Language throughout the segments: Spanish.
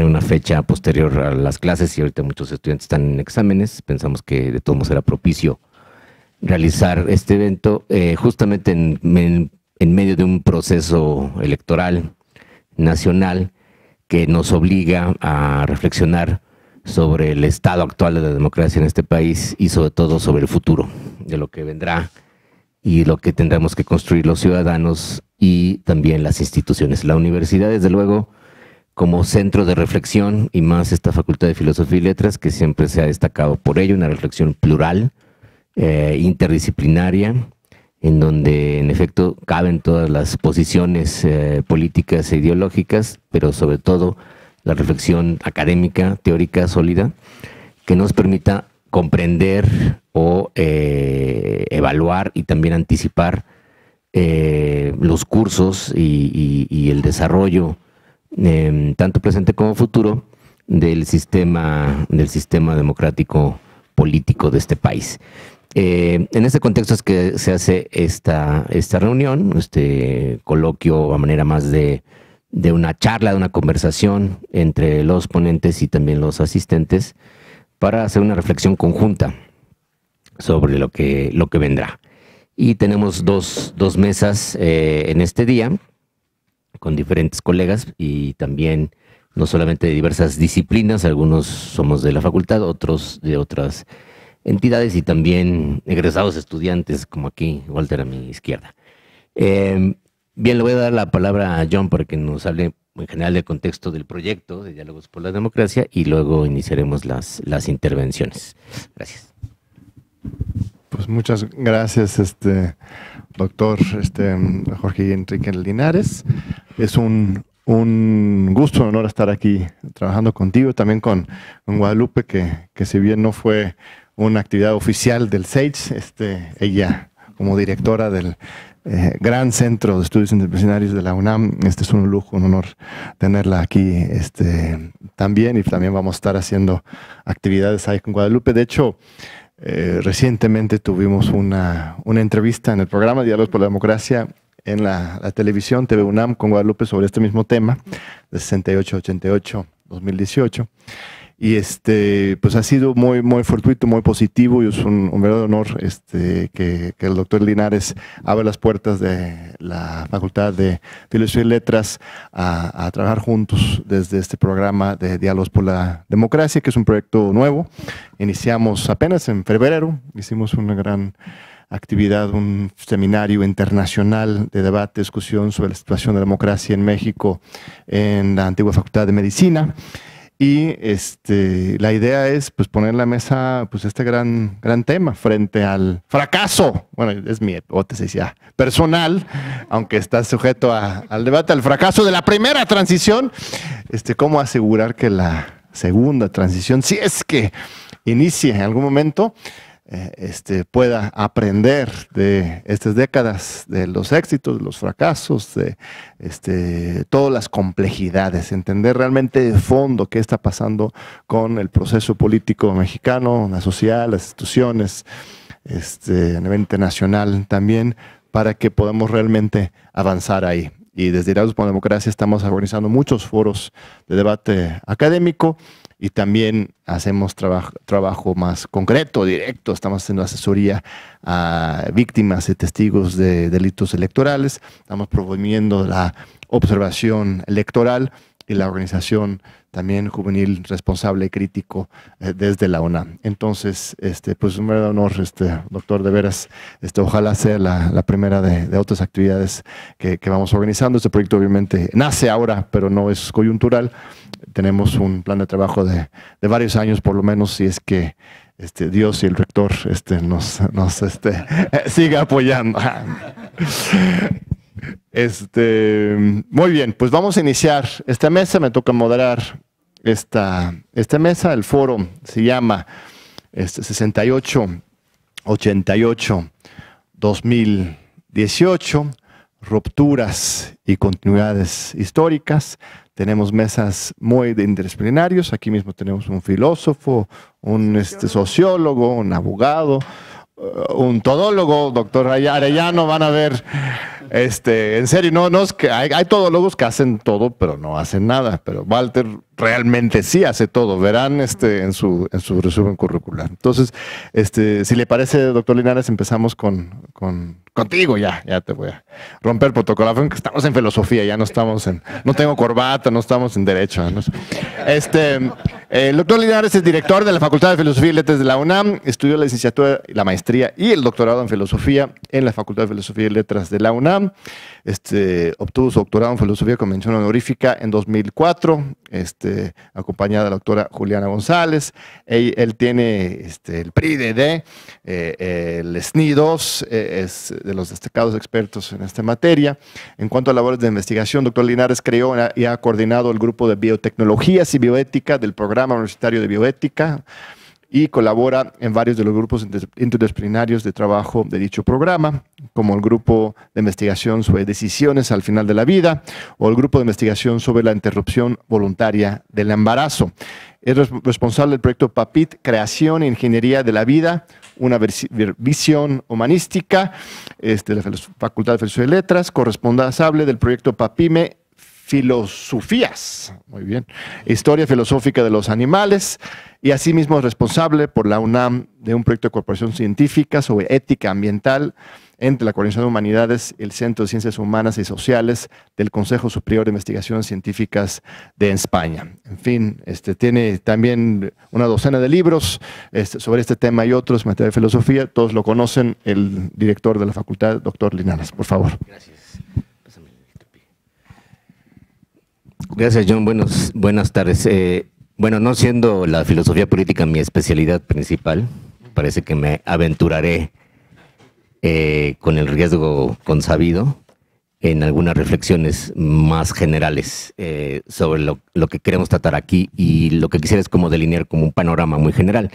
en una fecha posterior a las clases y ahorita muchos estudiantes están en exámenes. Pensamos que de todos modos era propicio realizar este evento eh, justamente en, en, en, medio de un proceso electoral nacional que nos obliga a reflexionar sobre el estado actual de la democracia en este país y sobre todo sobre el futuro, de lo que vendrá y lo que tendremos que construir los ciudadanos y también las instituciones. La universidad, desde luego, como centro de reflexión y más esta Facultad de Filosofía y Letras que siempre se ha destacado por ello, una reflexión plural, eh, interdisciplinaria, en donde en efecto caben todas las posiciones eh, políticas e ideológicas, pero sobre todo la reflexión académica, teórica, sólida, que nos permita comprender o eh, evaluar y también anticipar los cursos y, y el desarrollo Em, tanto presente como futuro, del sistema, del sistema democrático político de este país. Em, en este contexto es que se hace esta, esta reunión, este coloquio a manera más de, una charla, de una conversación entre los ponentes y también los asistentes para hacer una reflexión conjunta sobre lo que, lo que vendrá. Y tenemos dos, dos mesas eh, en este día con diferentes colegas y también no solamente de diversas disciplinas, algunos somos de la facultad, otros de otras entidades y también egresados estudiantes, como aquí, Walter a mi izquierda. Em, bien, le voy a dar la palabra a John para que nos hable en general del contexto del proyecto de Diálogos por la Democracia y luego iniciaremos las, las intervenciones. Gracias. Pues muchas gracias, este doctor este, Jorge Enrique Linares. Es un, gusto, un honor estar aquí trabajando contigo, también con, Guadalupe, que, si bien no fue una actividad oficial del SAGE, este, ella como directora del eh, gran centro de estudios interdisciplinarios de la UNAM, este es un lujo, un honor tenerla aquí este, también y también vamos a estar haciendo actividades ahí con Guadalupe. De hecho, eh, recientemente tuvimos una, entrevista en el programa Diálogos por la Democracia en la, televisión TV UNAM con Guadalupe sobre este mismo tema de 68-88-2018. Y este, pues ha sido muy, muy fortuito, muy positivo y es un, verdadero honor este, que, el doctor Linares abra las puertas de la Facultad de Filosofía y Letras a, a, trabajar juntos desde este programa de Diálogos por la Democracia, que es un proyecto nuevo. Iniciamos apenas en febrero, hicimos una gran actividad, un seminario internacional de debate, discusión sobre la situación de la democracia en México en la antigua Facultad de Medicina. Y este, la idea es pues, poner en la mesa pues, este gran, gran tema frente al fracaso. Bueno, es mi hipótesis ya personal, aunque está sujeto al debate, al fracaso de la primera transición. Este, ¿Cómo asegurar que la segunda transición, si es que inicie en algún momento, eh, este, pueda aprender de estas décadas, de los éxitos, de los fracasos, de este, todas las complejidades, entender realmente de fondo qué está pasando con el proceso político mexicano, la sociedad, las instituciones, este, a nivel internacional también, para que podamos realmente avanzar ahí. Y desde Irados por la Democracia estamos organizando muchos foros de debate académico y también hacemos trabajo, más concreto, directo. Estamos haciendo asesoría a víctimas y testigos de delitos electorales. Estamos promoviendo la observación electoral y la organización también juvenil responsable y crítico eh, desde la UNAM. Entonces, este, pues un verdadero honor, este, doctor, de veras, este, ojalá sea la, primera de, otras actividades que, vamos organizando. Este proyecto obviamente nace ahora, pero no es coyuntural. Tenemos un plan de trabajo de, varios años por lo menos, si es que este, Dios y el rector este, nos, nos este, siga apoyando. Este, muy bien, pues vamos a iniciar esta mesa. Me toca moderar esta, mesa. El foro se llama este, 68 2018, rupturas y continuidades históricas. Tenemos mesas muy interdisciplinarios. Aquí mismo tenemos un filósofo, un este, sociólogo, un abogado eh, un todólogo, doctor Arellano, van a ver. Este, en serio, no, no es que hay, todólogos que hacen todo, pero no hacen nada. Pero Walter realmente sí hace todo. Verán este, en su, en su resumen curricular. Entonces, este, si le parece, doctor Linares, empezamos con, contigo ya. Ya te voy a romper protocolo. estamos en filosofía, ya no estamos en. No tengo corbata, no estamos en derecho. Este. Eh, el doctor Linares es director de la Facultad de Filosofía y Letras de la UNAM. Estudió la licenciatura, la maestría y el doctorado en filosofía en la Facultad de Filosofía y Letras de la UNAM. Este, obtuvo su doctorado en filosofía con mención honorífica en 2004, este, acompañada de la doctora Juliana González. Él, tiene este, el PRIDD, e eh, el sni eh, es de los destacados expertos en esta materia. En cuanto a labores de investigación, doctor Linares creó y ha coordinado el grupo de biotecnologías y bioética del programa Universitario de Bioética y colabora en varios de los grupos interdisciplinarios de trabajo de dicho programa, como el grupo de investigación sobre decisiones al final de la vida o el grupo de investigación sobre la interrupción voluntaria del embarazo. Es responsable del proyecto PAPIT, Creación e Ingeniería de la Vida, una visión humanística este, de la Facultad de Filosofía y Letras, corresponsable del proyecto PAPIME, filosofías, muy bien, historia filosófica de los animales y asimismo es responsable por la UNAM de un proyecto de cooperación científica sobre ética ambiental entre la Coordinación de Humanidades y el Centro de Ciencias Humanas y Sociales del Consejo Superior de Investigaciones Científicas de España. En fin, este, tiene también una docena de libros este, sobre este tema y otros, materia de filosofía. Todos lo conocen, el director de la facultad, doctor Linares, por favor. Gracias. Gracias, John. Buenos, buenas tardes. Eh, bueno, no siendo la filosofía política mi especialidad principal, parece que me aventuraré eh, con el riesgo consabido en algunas reflexiones más generales eh, sobre lo, que queremos tratar aquí y lo que quisiera es como delinear como un panorama muy general.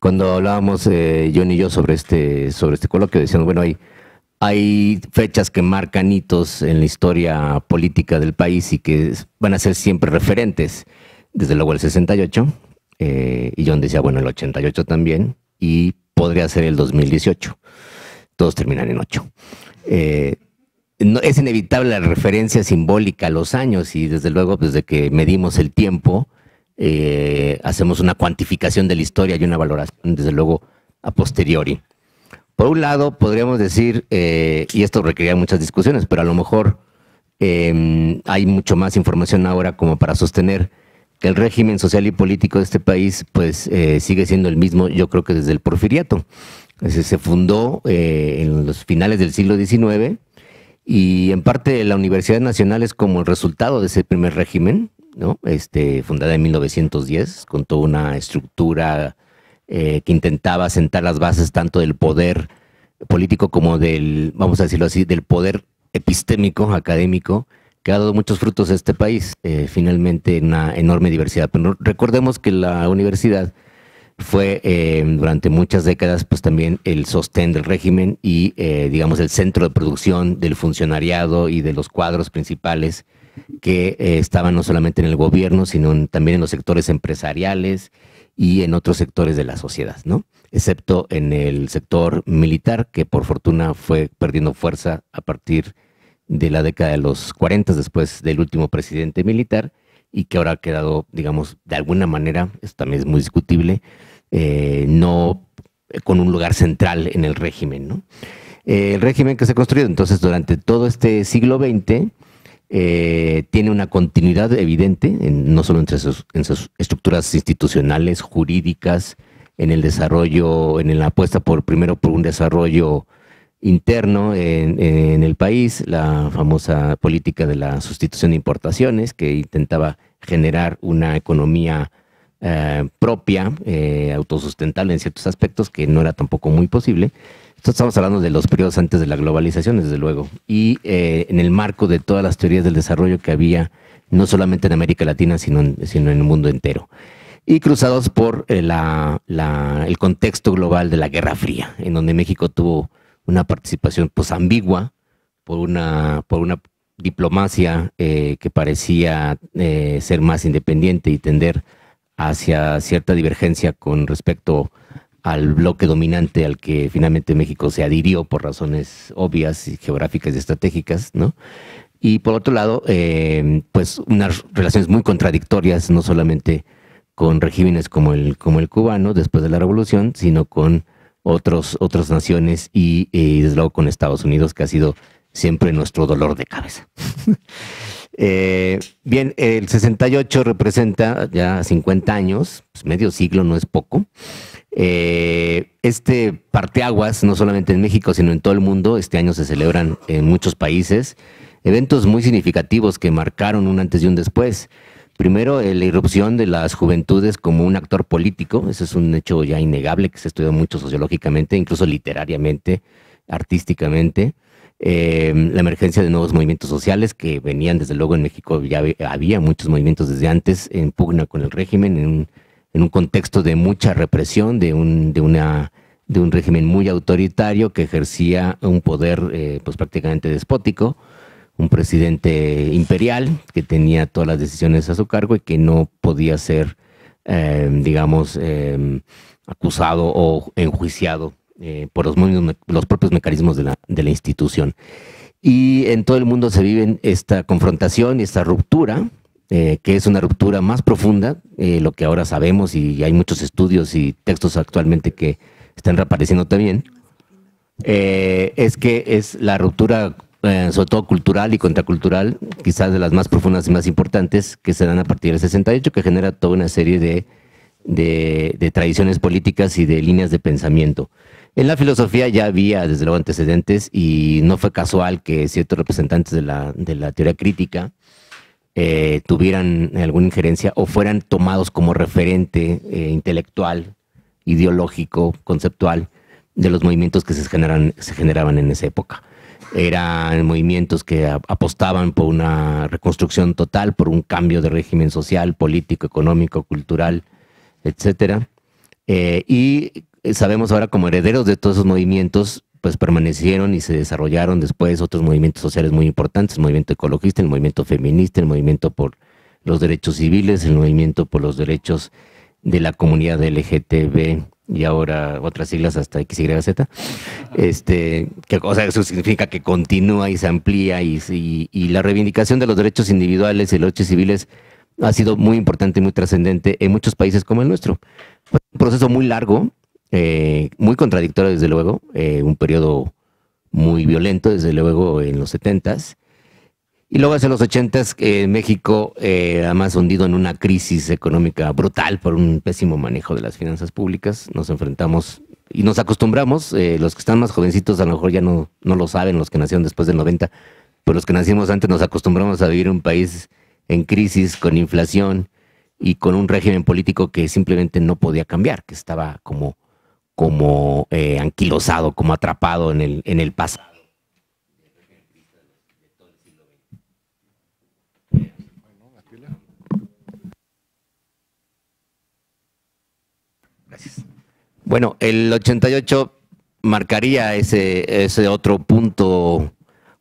Cuando hablábamos John y yo sobre este, sobre este coloquio, decíamos, bueno, hay hay fechas que marcan hitos en la historia política del país y que van a ser siempre referentes. Desde luego el 68, y John eh, decía, bueno, el 88 también, y podría ser el 2018. Todos terminan en 8. Eh, es inevitable la referencia simbólica a los años y desde luego desde pues, que medimos el tiempo, eh, hacemos una cuantificación de la historia y una valoración, desde luego, a posteriori. Por un lado, podríamos decir, eh, y esto requería muchas discusiones, pero a lo mejor em, hay mucho más información ahora como para sostener que el régimen social y político de este país pues eh, sigue siendo el mismo, yo creo que desde el porfiriato. Se, fundó eh, en los finales del siglo XIX y en parte la Universidad Nacional es como el resultado de ese primer régimen, ¿no? Este, fundada en 1910, con toda una estructura eh, que intentaba sentar las bases tanto del poder político como del, vamos a decirlo así, del poder epistémico, académico, que ha dado muchos frutos a este país, eh, finalmente una enorme diversidad. Pero recordemos que la universidad fue eh, durante muchas décadas pues también el sostén del régimen y digamos el centro de producción del funcionariado y de los cuadros principales que estaban no solamente en el gobierno, sino también en los sectores empresariales, y en otros sectores de la sociedad, ¿no? Excepto en el sector militar, que por fortuna fue perdiendo fuerza a partir de la década de los 40, después del último presidente militar, y que ahora ha quedado, digamos, de alguna manera, esto también es muy discutible, eh, no con un lugar central en el régimen, ¿no? el régimen que se ha construido, entonces durante todo este siglo XX eh, tiene una continuidad evidente, no solo entre sus, en sus estructuras institucionales, jurídicas, en el desarrollo, en la apuesta por primero por un desarrollo interno en, el país, la famosa política de la sustitución de importaciones que intentaba generar una economía eh, propia, eh, autosustentable en ciertos aspectos, que no era tampoco muy posible estamos hablando de los periodos antes de la globalización, desde luego, y eh, en el marco de todas las teorías del desarrollo que había, no solamente en América Latina, sino en, el mundo entero, y cruzados por eh, el contexto global de la Guerra Fría, en donde México tuvo una participación pues ambigua por una, por una diplomacia eh, que parecía ser más independiente y tender hacia cierta divergencia con respecto al bloque dominante al que finalmente México se adhirió por razones obvias y geográficas y estratégicas, ¿no? Y por otro lado, eh, pues unas relaciones muy contradictorias, no solamente con regímenes como el, como el cubano después de la revolución, sino con otros, otras naciones y, eh, desde luego con Estados Unidos, que ha sido siempre nuestro dolor de cabeza. Eh, bien, el 68 representa ya 50 años, pues medio siglo no es poco, eh, este parteaguas, no solamente en México, sino en todo el mundo, este año se celebran en muchos países eventos muy significativos que marcaron un antes y un después. Primero, eh, la irrupción de las juventudes como un actor político, ese es un hecho ya innegable que se estudió mucho sociológicamente, incluso literariamente, artísticamente. Eh, la emergencia de nuevos movimientos sociales que venían, desde luego en México ya había muchos movimientos desde antes en pugna con el régimen, en un en un contexto de mucha represión, de un, de una, de un régimen muy autoritario que ejercía un poder eh, pues prácticamente despótico, un presidente imperial que tenía todas las decisiones a su cargo y que no podía ser, eh, digamos, em, acusado o enjuiciado eh, por los, los, propios mecanismos de la, de la institución. Y en todo el mundo se vive esta confrontación y esta ruptura eh, que es una ruptura más profunda, eh, lo que ahora sabemos y hay muchos estudios y textos actualmente que están reapareciendo también, eh, es que es la ruptura, sobre todo cultural y contracultural, quizás de las más profundas y más importantes, que se dan a partir del 68, que genera toda una serie de, tradiciones políticas y de líneas de pensamiento. En la filosofía ya había, desde luego, antecedentes y no fue casual que ciertos representantes de la, de la teoría crítica eh, tuvieran alguna injerencia o fueran tomados como referente eh, intelectual, ideológico, conceptual de los movimientos que se, generan, se generaban en esa época. Eran movimientos que apostaban por una reconstrucción total, por un cambio de régimen social, político, económico, cultural, etcétera. Eh, y sabemos ahora como herederos de todos esos movimientos pues permanecieron y se desarrollaron después otros movimientos sociales muy importantes, el movimiento ecologista, el movimiento feminista, el movimiento por los derechos civiles, el movimiento por los derechos de la comunidad LGTB y ahora otras siglas hasta XYZ, este, que, o eso significa que continúa y se amplía y, y, la reivindicación de los derechos individuales y los derechos civiles ha sido muy importante y muy trascendente en muchos países como el nuestro. Fue un proceso muy largo, eh, muy contradictorio, desde luego, eh, un periodo muy violento, desde luego, en los 70s. Y luego hacia los 80s, eh, México, eh, además hundido en una crisis económica brutal por un pésimo manejo de las finanzas públicas, nos enfrentamos y nos acostumbramos, los que están más jovencitos a lo mejor ya no, no lo saben, los que nacieron después del 90, pero los que nacimos antes nos acostumbramos a vivir un país en crisis, con inflación y con un régimen político que simplemente no podía cambiar, que estaba como como eh, anquilosado, como atrapado en el, en el pasado. Gracias. Bueno, el 88 marcaría ese, ese otro punto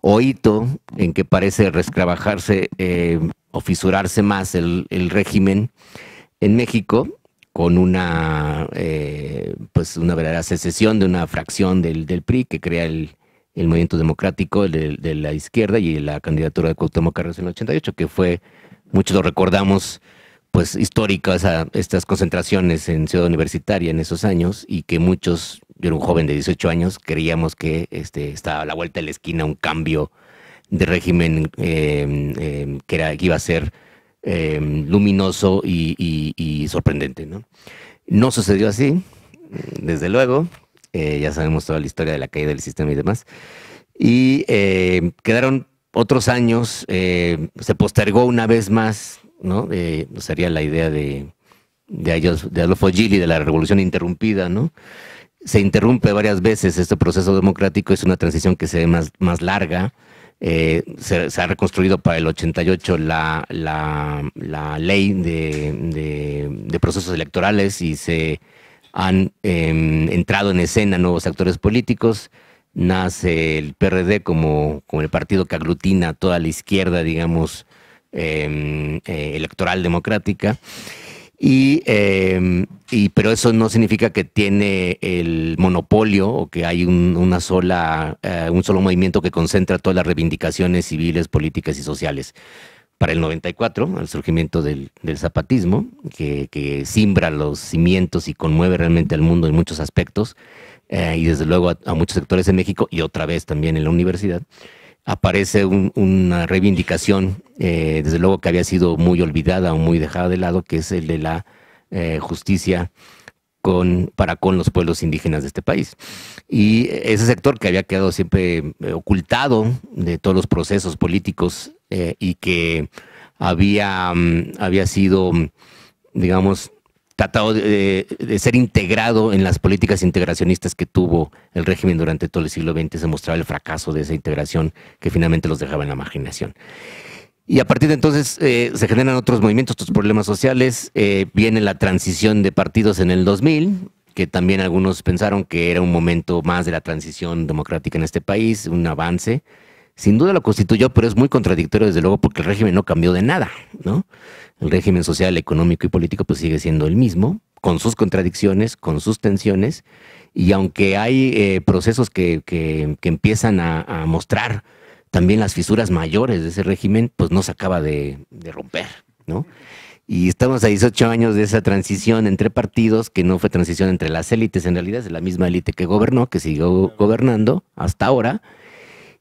o hito en que parece rescrabajarse eh, o fisurarse más el, el régimen en México, con una, eh, pues una verdadera secesión de una fracción del, PRI que crea el, el movimiento democrático de, de, la izquierda y la candidatura de Cuauhtémoc Carlos en el 88, que fue, muchos lo recordamos, pues históricas estas concentraciones en Ciudad Universitaria en esos años y que muchos, yo era un joven de 18 años, creíamos que este, estaba a la vuelta de la esquina un cambio de régimen eh, eh, que, era, que iba a ser Em, luminoso y, sorprendente. ¿no? sucedió así, desde luego. Eh, ya sabemos toda la historia de la caída del sistema y demás. Y em, quedaron otros años, em, se postergó una vez más, ¿no? sería la idea de, de, Adolfo Gili, de la revolución interrumpida, ¿no? Se interrumpe varias veces este proceso democrático, es una transición que se ve más, más larga, eh, se, ha reconstruido para el 88 la, la, ley de, procesos electorales y se han em, entrado en escena nuevos actores políticos. Nace el PRD como, como el partido que aglutina toda la izquierda, digamos, em, eh, electoral democrática. Em, y, pero eso no significa que tiene el monopolio o que hay un, una sola, eh, un solo movimiento que concentra todas las reivindicaciones civiles, políticas y sociales. Para el 94, al surgimiento del, zapatismo, que, simbra los cimientos y conmueve realmente al mundo en muchos aspectos, eh, y desde luego a muchos sectores en México y otra vez también en la universidad, aparece una reivindicación, eh, desde luego que había sido muy olvidada o muy dejada de lado, que es el de la eh, justicia con, para con los pueblos indígenas de este país. Y ese sector que había quedado siempre eh, ocultado de todos los procesos políticos y que había, mm, había sido, digamos, tratado de, ser integrado en las políticas integracionistas que tuvo el régimen durante todo el siglo XX, se mostraba el fracaso de esa integración que finalmente los dejaba en la marginación. Y a partir de entonces eh, se generan otros movimientos, otros problemas sociales. Eh, viene la transición de partidos en el 2000, que también algunos pensaron que era un momento más de la transición democrática en este país, un avance sin duda lo constituyó, pero es muy contradictorio desde luego porque el régimen no cambió de nada, ¿no? El régimen social, económico y político pues sigue siendo el mismo, con sus contradicciones, con sus tensiones, y aunque hay eh, procesos que, que, empiezan a, mostrar también las fisuras mayores de ese régimen, pues no se acaba de, romper, ¿no? Y estamos a 18 años de esa transición entre partidos, que no fue transición entre las élites, en realidad es la misma élite que gobernó, que siguió gobernando hasta ahora.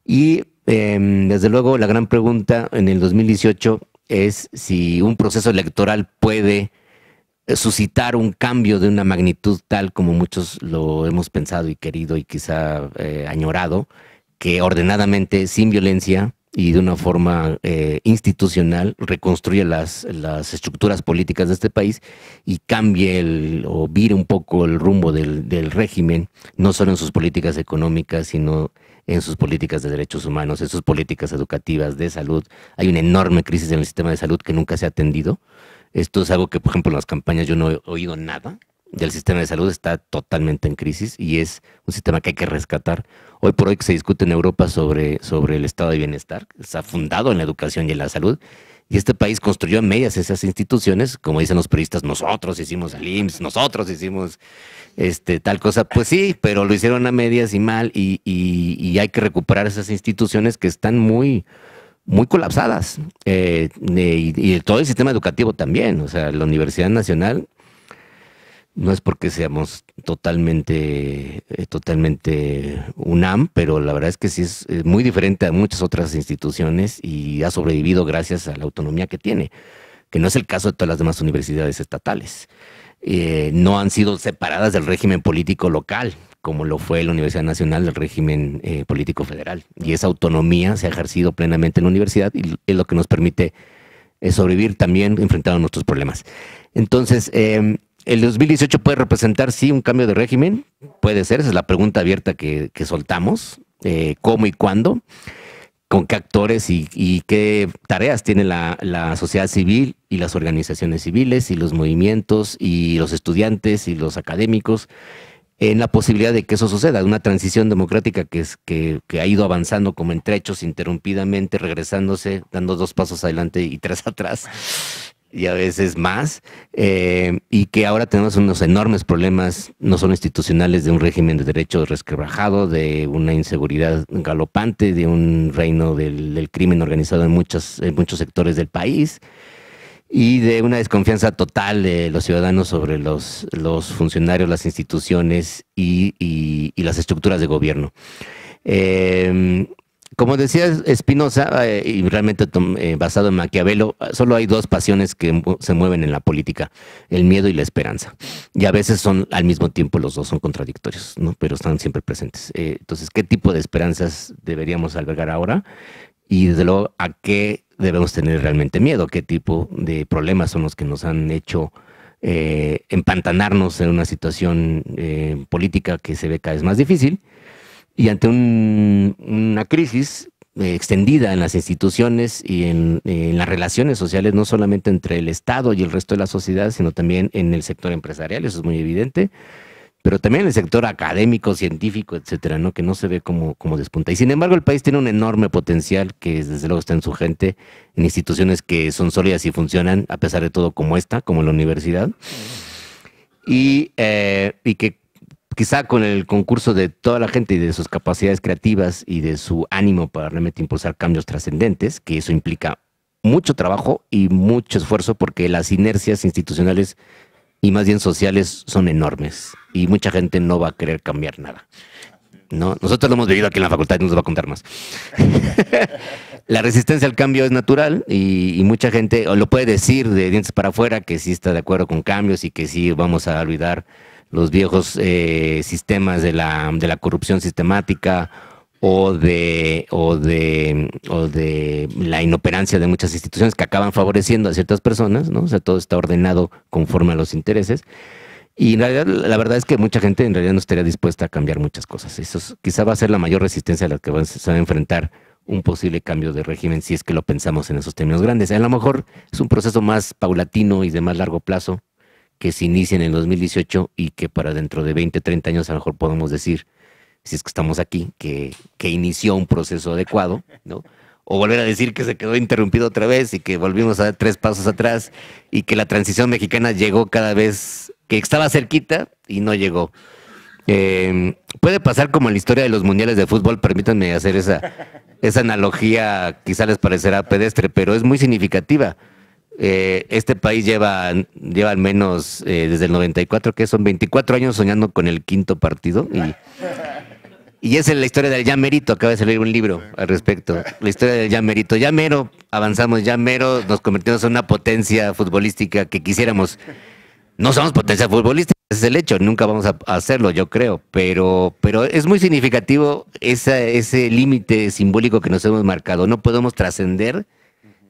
Y eh, desde luego, la gran pregunta en el 2018 es si un proceso electoral puede eh, suscitar un cambio de una magnitud tal como muchos lo hemos pensado y querido y quizá eh, añorado, que ordenadamente, sin violencia y de una forma eh, institucional, reconstruya las, las, estructuras políticas de este país y cambie el, o vire un poco el rumbo del, del régimen, no solo en sus políticas económicas, sino en sus políticas de derechos humanos, en sus políticas educativas, de salud. Hay una enorme crisis en el sistema de salud que nunca se ha atendido. Esto es algo que, por ejemplo, en las campañas yo no he oído nada del sistema de salud. Está totalmente en crisis y es un sistema que hay que rescatar. Hoy por hoy que se discute en Europa sobre, sobre el estado de bienestar, está fundado en la educación y en la salud. Y este país construyó a medias esas instituciones, como dicen los periodistas, nosotros hicimos el IMSS, nosotros hicimos este, tal cosa. Pues sí, pero lo hicieron a medias y mal, y, hay que recuperar esas instituciones que están muy, muy colapsadas. Eh, eh, y todo el sistema educativo también. O sea, la Universidad Nacional no es porque seamos totalmente, eh, totalmente UNAM, pero la verdad es que sí es, muy diferente a muchas otras instituciones y ha sobrevivido gracias a la autonomía que tiene, que no es el caso de todas las demás universidades estatales. Eh, no han sido separadas del régimen político local, como lo fue la Universidad Nacional del régimen eh, político federal. Y esa autonomía se ha ejercido plenamente en la universidad y es lo que nos permite sobrevivir también enfrentando nuestros problemas. Entonces, em, ¿El 2018 puede representar, sí, un cambio de régimen? Puede ser, esa es la pregunta abierta que, soltamos. Eh, ¿Cómo y cuándo? ¿Con qué actores y, qué tareas tiene la, sociedad civil y las organizaciones civiles y los movimientos y los estudiantes y los académicos en la posibilidad de que eso suceda? Una transición democrática que, que, que ha ido avanzando como en trechos, interrumpidamente, regresándose, dando dos pasos adelante y tres atrás y a veces más, eh, y que ahora tenemos unos enormes problemas, no solo institucionales, de un régimen de derechos resquebrajado, de una inseguridad galopante, de un reino del, crimen organizado en muchos, en muchos sectores del país, y de una desconfianza total de los ciudadanos sobre los, funcionarios, las instituciones y, las estructuras de gobierno. Eh, como decía Espinosa, eh, y realmente eh, basado en Maquiavelo, solo hay dos pasiones que se mueven en la política, el miedo y la esperanza. Y a veces son al mismo tiempo los dos, son contradictorios, ¿no? pero están siempre presentes. Eh, entonces, ¿qué tipo de esperanzas deberíamos albergar ahora? Y desde luego, ¿a qué debemos tener realmente miedo? ¿Qué tipo de problemas son los que nos han hecho empantanarnos en una situación política que se ve cada vez más difícil? Y ante una crisis eh, extendida en las instituciones y en, las relaciones sociales, no solamente entre el Estado y el resto de la sociedad, sino también en el sector empresarial, eso es muy evidente, pero también en el sector académico, científico, etcétera, ¿no? que no se ve como, como despunta. Y sin embargo, el país tiene un enorme potencial que desde luego está en su gente, en instituciones que son sólidas y funcionan, a pesar de todo, como esta, como la universidad. Y, eh, y que quizá con el concurso de toda la gente y de sus capacidades creativas y de su ánimo para realmente impulsar cambios trascendentes, que eso implica mucho trabajo y mucho esfuerzo porque las inercias institucionales y más bien sociales son enormes y mucha gente no va a querer cambiar nada. ¿no? Nosotros lo hemos vivido aquí en la facultad y nos va a contar más. la resistencia al cambio es natural y, y, mucha gente lo puede decir de dientes para afuera que sí está de acuerdo con cambios y que sí vamos a olvidar los viejos eh, sistemas de la, de la corrupción sistemática o de, o, de, o de la inoperancia de muchas instituciones que acaban favoreciendo a ciertas personas, ¿no? O sea, todo está ordenado conforme a los intereses. Y la verdad es que mucha gente en realidad no estaría dispuesta a cambiar muchas cosas. Eso quizá va a ser la mayor resistencia a la que se va a enfrentar un posible cambio de régimen si es que lo pensamos en esos términos grandes. A lo mejor es un proceso más paulatino y de más largo plazo, que se inicien en 2018 y que para dentro de 20, 30 años a lo mejor podemos decir, si es que estamos aquí, que, que inició un proceso adecuado, ¿no? O volver a decir que se quedó interrumpido otra vez y que volvimos a dar tres pasos atrás y que la transición mexicana llegó cada vez que estaba cerquita y no llegó. Em, puede pasar como la historia de los mundiales de fútbol, permítanme hacer esa, esa analogía, quizá les parecerá pedestre, pero es muy significativa. Eh, este país lleva, lleva al menos eh, desde el 94, que son 24 años soñando con el quinto partido. Y, y esa es la historia del Yamerito. Acaba de salir un libro al respecto. La historia del ya mero, avanzamos, mero, nos convertimos en una potencia futbolística que quisiéramos. No somos potencia futbolística, ese es el hecho. Nunca vamos a hacerlo, yo creo. Pero, pero es muy significativo ese límite simbólico que nos hemos marcado. No podemos trascender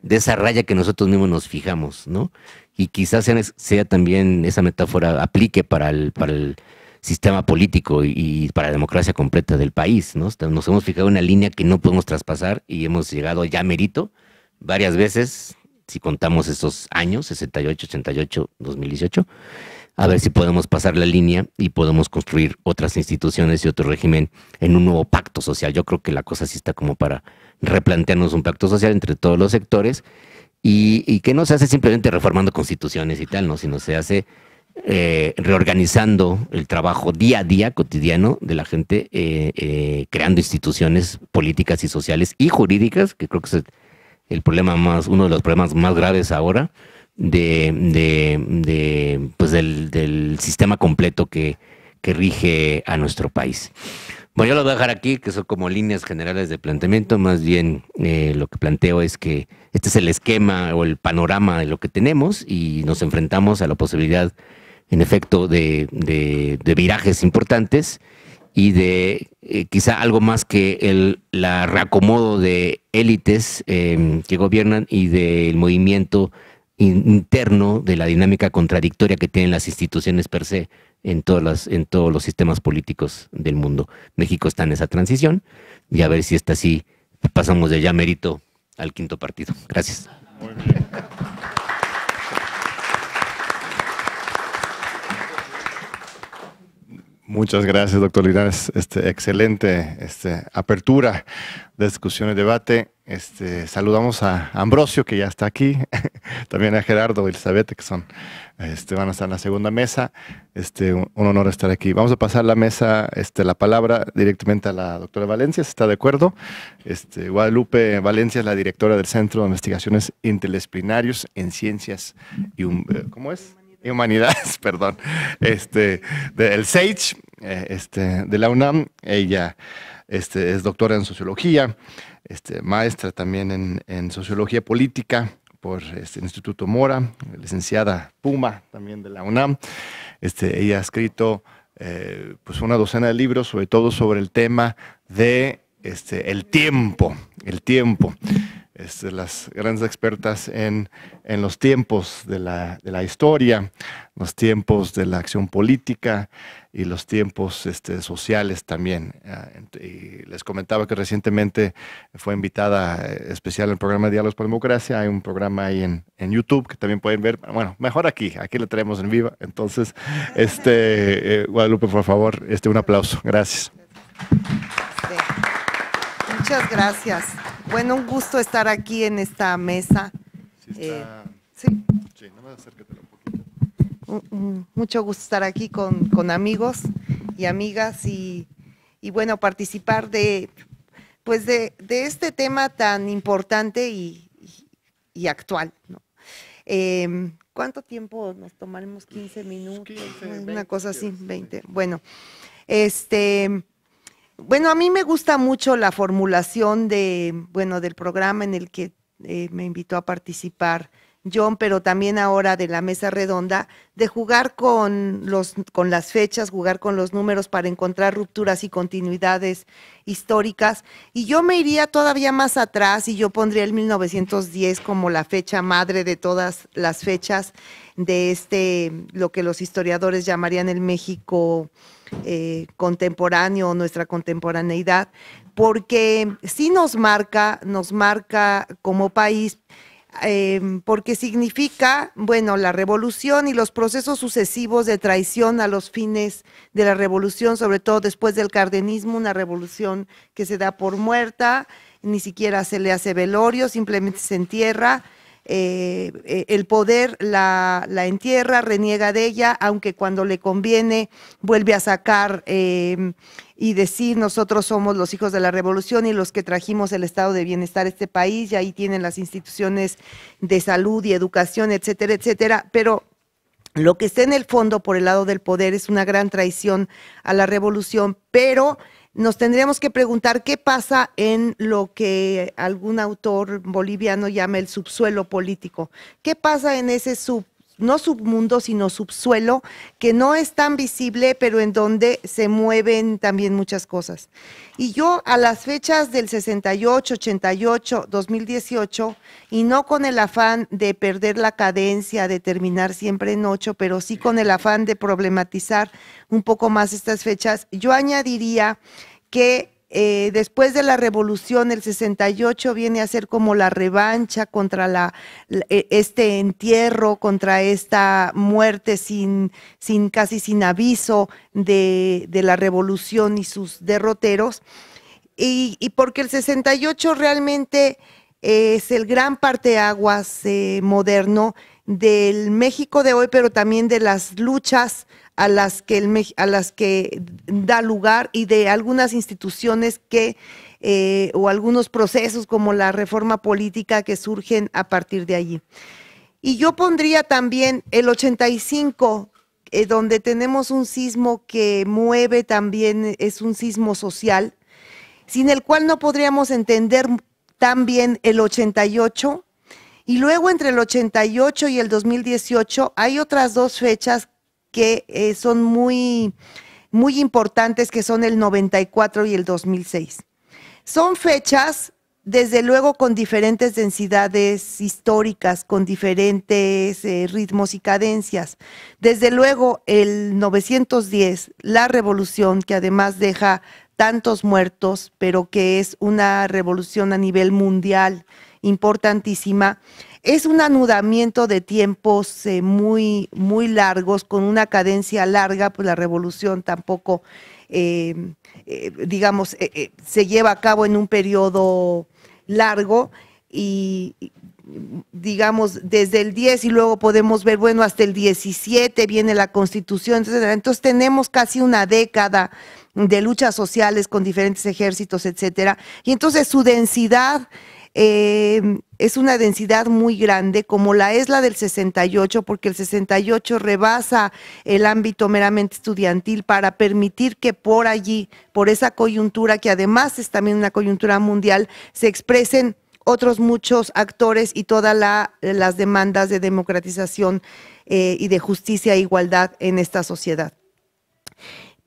de esa raya que nosotros mismos nos fijamos, ¿no? Y quizás sea, sea también esa metáfora aplique para el, para el sistema político y, para la democracia completa del país, ¿no? Nos hemos fijado en una línea que no podemos traspasar y hemos llegado ya a merito varias veces, si contamos esos años, 68, 88, 2018, a ver si podemos pasar la línea y podemos construir otras instituciones y otro régimen en un nuevo pacto social. Yo creo que la cosa sí está como para replantearnos un pacto social entre todos los sectores y, que no se hace simplemente reformando constituciones y tal, ¿no? sino se hace eh, reorganizando el trabajo día a día, cotidiano de la gente, eh, eh, creando instituciones políticas y sociales y jurídicas, que creo que es el problema más, uno de los problemas más graves ahora, de, pues del, del, sistema completo que, que rige a nuestro país. Bueno, yo lo voy a dejar aquí, que son como líneas generales de planteamiento. Más bien eh, lo que planteo es que este es el esquema o el panorama de lo que tenemos y nos enfrentamos a la posibilidad, en efecto, de, virajes importantes y de eh, quizá algo más que el la reacomodo de élites em, que gobiernan y del movimiento interno de la dinámica contradictoria que tienen las instituciones per se en, todas las, en todos los sistemas políticos del mundo. México está en esa transición y a ver si está así pasamos de ya mérito al quinto partido. Gracias. Muchas gracias, doctor Linares. Este, excelente este, apertura de discusión y debate. Este, saludamos a Ambrosio, que ya está aquí, también a Gerardo y Elizabeth, que son, este, van a estar en la segunda mesa. Este, un, honor estar aquí. Vamos a pasar la mesa, este, la palabra directamente a la doctora Valencia, si está de acuerdo. Este, Guadalupe Valencia es la directora del Centro de Investigaciones Interdisciplinarios en Ciencias y... Eh, ¿Cómo es? Humanidades, perdón, este, del SAGE, eh, este, de la UNAM. Ella este, es doctora en sociología, este, maestra también en, sociología política por este, el Instituto Mora, licenciada Puma también de la UNAM. Este, ella ha escrito eh, pues una docena de libros, sobre todo sobre el tema de este, el tiempo, el tiempo. Este, las grandes expertas en, los tiempos de la, historia, los tiempos de la acción política y los tiempos este, sociales también. Ah, les comentaba que recientemente fue invitada eh, especial al programa Diálogos por la Democracia. Hay un programa ahí en, YouTube que también pueden ver. Bueno, mejor aquí, aquí lo traemos en vivo. Entonces, este, eh, Guadalupe, por favor, este, un aplauso. Gracias. Muchas gracias. Bueno, un gusto estar aquí en esta mesa. Sí, eh, sí. un poquito. Mm, mm, mucho gusto estar aquí con, amigos y amigas y, bueno, participar de, pues de, este tema tan importante y, actual. Em, ¿Cuánto tiempo nos tomaremos? ¿15 pues, minutos? Una cosa así, 20. 20. Bueno, este bueno, a mí me gusta mucho la formulación de, bueno, del programa en el que eh, me invitó a participar John, pero también ahora de la mesa redonda, de jugar con, los, con las fechas, jugar con los números para encontrar rupturas y continuidades históricas. Y yo me iría todavía más atrás y yo pondría el 1910 como la fecha madre de todas las fechas de este, lo que los historiadores llamarían el México eh, contemporáneo nuestra contemporaneidad, porque sí nos marca, nos marca como país. Em, porque significa, bueno, la revolución y los procesos sucesivos de traición a los fines de la revolución, sobre todo después del cardenismo, una revolución que se da por muerta, ni siquiera se le hace velorio, simplemente se entierra eh, eh, el poder la, entierra, reniega de ella, aunque cuando le conviene vuelve a sacar em, y decir nosotros somos los hijos de la revolución y los que trajimos el estado de bienestar a este país, y ahí tienen las instituciones de salud y educación, etcétera, etcétera, pero lo que está en el fondo por el lado del poder es una gran traición a la revolución, pero nos tendríamos que preguntar qué pasa en lo que algún autor boliviano llama el subsuelo político. ¿Qué pasa en ese sub no submundo, sino subsuelo, que no es tan visible, pero en donde se mueven también muchas cosas. Y yo a las fechas del 68, 88, 2018, y no con el afán de perder la cadencia, de terminar siempre en 8, pero sí con el afán de problematizar un poco más estas fechas, yo añadiría que eh, después de la revolución, el 68 viene a ser como la revancha contra eh, este entierro, contra esta muerte sin, sin casi sin aviso de, la revolución y sus derroteros. Y, porque el 68 realmente eh, es el gran parteaguas moderno del México de hoy, pero también de las luchas a las que, a las que da lugar y de algunas instituciones que eh, o algunos procesos como la reforma política que surgen a partir de allí. Y yo pondría también el 85, eh, donde tenemos un sismo que mueve también, es un sismo social, sin el cual no podríamos entender también el 88. Y luego entre el 88 y el 2018 hay otras dos fechas que eh, son muy, muy importantes, que son el 94 y el 2006. Son fechas, desde luego, con diferentes densidades históricas, con diferentes eh, ritmos y cadencias. Desde luego, el 910, la revolución, que además deja tantos muertos, pero que es una revolución a nivel mundial importantísima. Es un anudamiento de tiempos eh, muy, muy largos, con una cadencia larga, pues la revolución tampoco, eh, eh, digamos, se lleva a cabo en un periodo largo y digamos desde el 10 y luego podemos ver, bueno, hasta el 17 viene la constitución, etcétera. Entonces tenemos casi una década de luchas sociales con diferentes ejércitos, etcétera. Y entonces su densidad Em, es una densidad muy grande, como la es la del 68, porque el 68 rebasa el ámbito meramente estudiantil para permitir que por allí, por esa coyuntura, que además es también una coyuntura mundial, se expresen otros muchos actores y todas las demandas de democratización eh, y de justicia e igualdad en esta sociedad.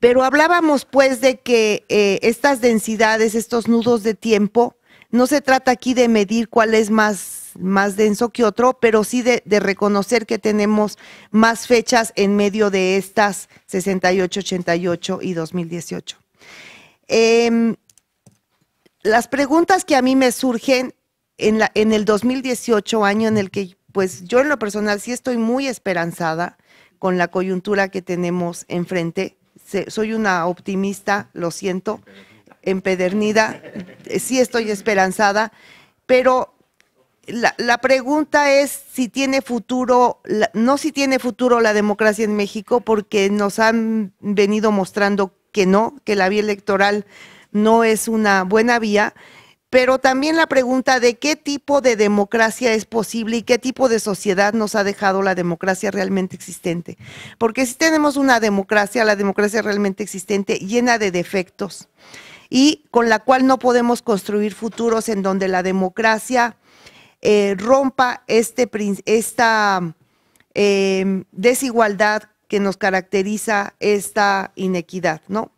Pero hablábamos pues de que eh, estas densidades, estos nudos de tiempo, no se trata aquí de medir cuál es más, más denso que otro, pero sí de, reconocer que tenemos más fechas en medio de estas 68, 88 y 2018. Em, las preguntas que a mí me surgen en, el 2018, año en el que, pues yo en lo personal sí estoy muy esperanzada con la coyuntura que tenemos enfrente. soy una optimista, lo siento empedernida, eh, sí estoy esperanzada, pero la, pregunta es si tiene futuro, no si tiene futuro la democracia en México, porque nos han venido mostrando que no, que la vía electoral no es una buena vía, pero también la pregunta de qué tipo de democracia es posible y qué tipo de sociedad nos ha dejado la democracia realmente existente. Porque si tenemos una democracia, la democracia realmente existente llena de defectos y con la cual no podemos construir futuros en donde la democracia eh, rompa este, esta em, desigualdad que nos caracteriza esta inequidad, ¿no?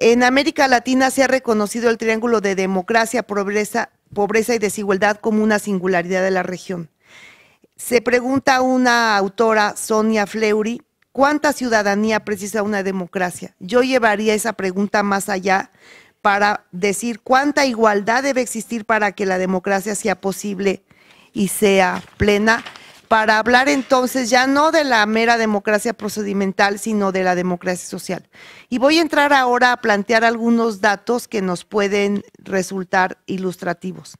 En América Latina se ha reconocido el triángulo de democracia, pobreza, pobreza y desigualdad como una singularidad de la región. Se pregunta una autora, Sonia Fleury, ¿cuánta ciudadanía precisa una democracia? Yo llevaría esa pregunta más allá para decir cuánta igualdad debe existir para que la democracia sea posible y sea plena, para hablar entonces ya no de la mera democracia procedimental, sino de la democracia social. Y voy a entrar ahora a plantear algunos datos que nos pueden resultar ilustrativos.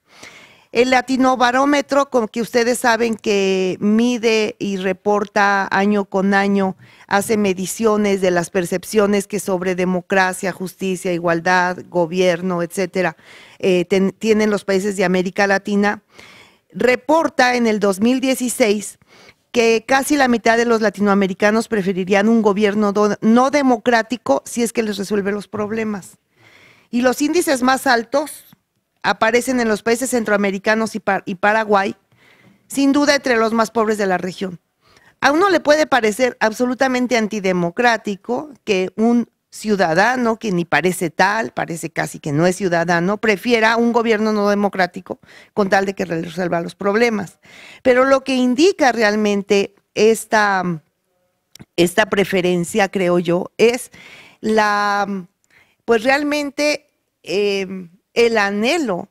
El latinobarómetro, con que ustedes saben que mide y reporta año con año, hace mediciones de las percepciones que sobre democracia, justicia, igualdad, gobierno, etcétera, eh, tienen los países de América Latina, reporta en el 2016 que casi la mitad de los latinoamericanos preferirían un gobierno no democrático si es que les resuelve los problemas. Y los índices más altos aparecen en los países centroamericanos y, Paraguay, sin duda entre los más pobres de la región. A uno le puede parecer absolutamente antidemocrático que un ciudadano que ni parece tal, parece casi que no es ciudadano, prefiera un gobierno no democrático con tal de que resuelva los problemas. Pero lo que indica realmente esta, esta preferencia, creo yo, es la, pues realmente eh, el anhelo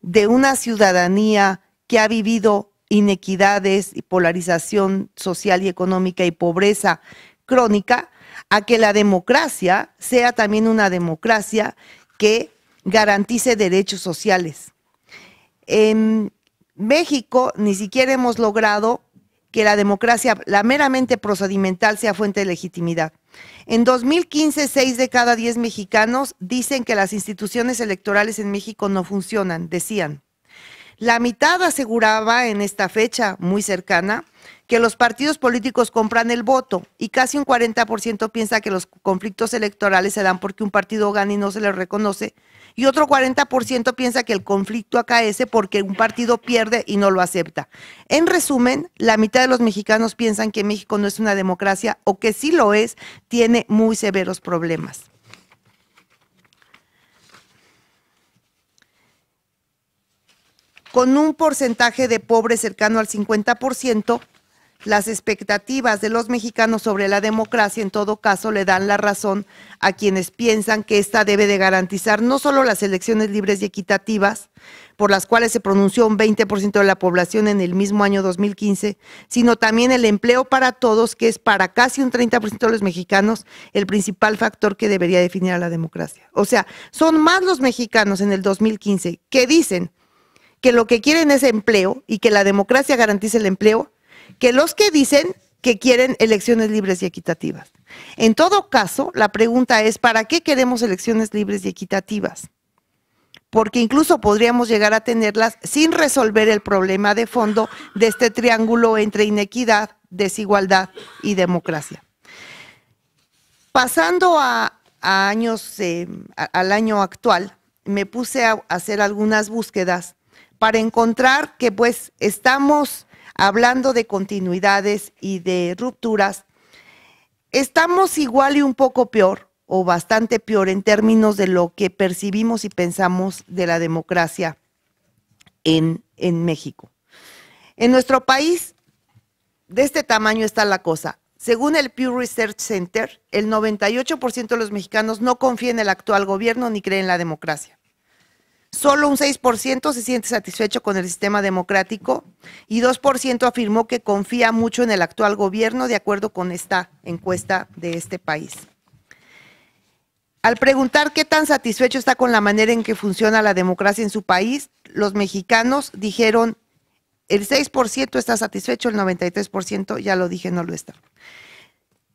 de una ciudadanía que ha vivido inequidades y polarización social y económica y pobreza crónica, a que la democracia sea también una democracia que garantice derechos sociales. En México ni siquiera hemos logrado que la democracia, la meramente procedimental, sea fuente de legitimidad. En 2015, 6 de cada 10 mexicanos dicen que las instituciones electorales en México no funcionan, decían. La mitad aseguraba en esta fecha muy cercana que los partidos políticos compran el voto y casi un 40% piensa que los conflictos electorales se dan porque un partido gana y no se le reconoce y otro 40% piensa que el conflicto acaece porque un partido pierde y no lo acepta. En resumen, la mitad de los mexicanos piensan que México no es una democracia o que si lo es, tiene muy severos problemas. Con un porcentaje de pobres cercano al 50%, las expectativas de los mexicanos sobre la democracia en todo caso le dan la razón a quienes piensan que ésta debe de garantizar no solo las elecciones libres y equitativas, por las cuales se pronunció un 20% de la población en el mismo año 2015, sino también el empleo para todos, que es para casi un 30% de los mexicanos el principal factor que debería definir a la democracia. O sea, son más los mexicanos en el 2015 que dicen que lo que quieren es empleo y que la democracia garantice el empleo que los que dicen que quieren elecciones libres y equitativas. En todo caso, la pregunta es, ¿para qué queremos elecciones libres y equitativas? Porque incluso podríamos llegar a tenerlas sin resolver el problema de fondo de este triángulo entre inequidad, desigualdad y democracia. Pasando a, años, em, al año actual, me puse a hacer algunas búsquedas para encontrar que pues estamos hablando de continuidades y de rupturas, estamos igual y un poco peor o bastante peor en términos de lo que percibimos y pensamos de la democracia en, México. En nuestro país, de este tamaño está la cosa. Según el Pew Research Center, el 98% de los mexicanos no confía en el actual gobierno ni cree en la democracia. Solo un 6% se siente satisfecho con el sistema democrático y 2% afirmó que confía mucho en el actual gobierno, de acuerdo con esta encuesta de este país. Al preguntar qué tan satisfecho está con la manera en que funciona la democracia en su país, los mexicanos dijeron el 6% está satisfecho, el 93% ya lo dije, no lo está.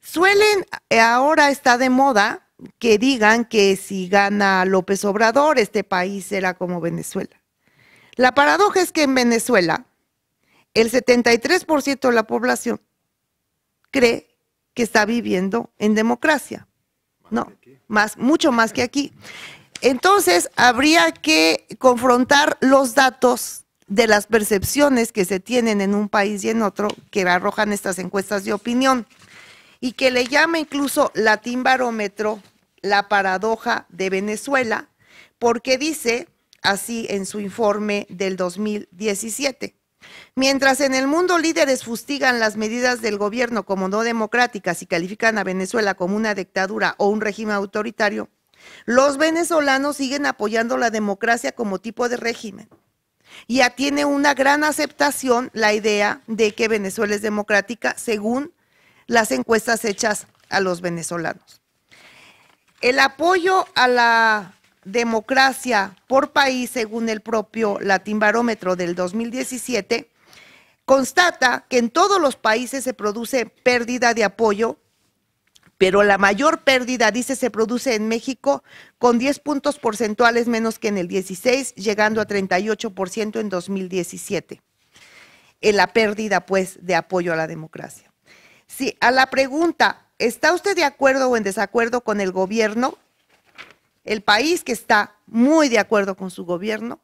Suelen, eh, ahora está de moda que digan que si gana López Obrador, este país será como Venezuela. La paradoja es que en Venezuela el 73% de la población cree que está viviendo en democracia. No, más, mucho más que aquí. Entonces, habría que confrontar los datos de las percepciones que se tienen en un país y en otro que arrojan estas encuestas de opinión y que le llama incluso Latín Barómetro la paradoja de Venezuela, porque dice así en su informe del 2017. Mientras en el mundo líderes fustigan las medidas del gobierno como no democráticas y califican a Venezuela como una dictadura o un régimen autoritario, los venezolanos siguen apoyando la democracia como tipo de régimen. Ya tiene una gran aceptación la idea de que Venezuela es democrática según las encuestas hechas a los venezolanos. El apoyo a la democracia por país, según el propio Latin Barómetro del 2017, constata que en todos los países se produce pérdida de apoyo, pero la mayor pérdida, dice, se produce en México con 10 puntos porcentuales menos que en el 16, llegando a 38% en 2017. En la pérdida, pues, de apoyo a la democracia. Sí, a la pregunta, ¿está usted de acuerdo o en desacuerdo con el gobierno? El país que está muy de acuerdo con su gobierno,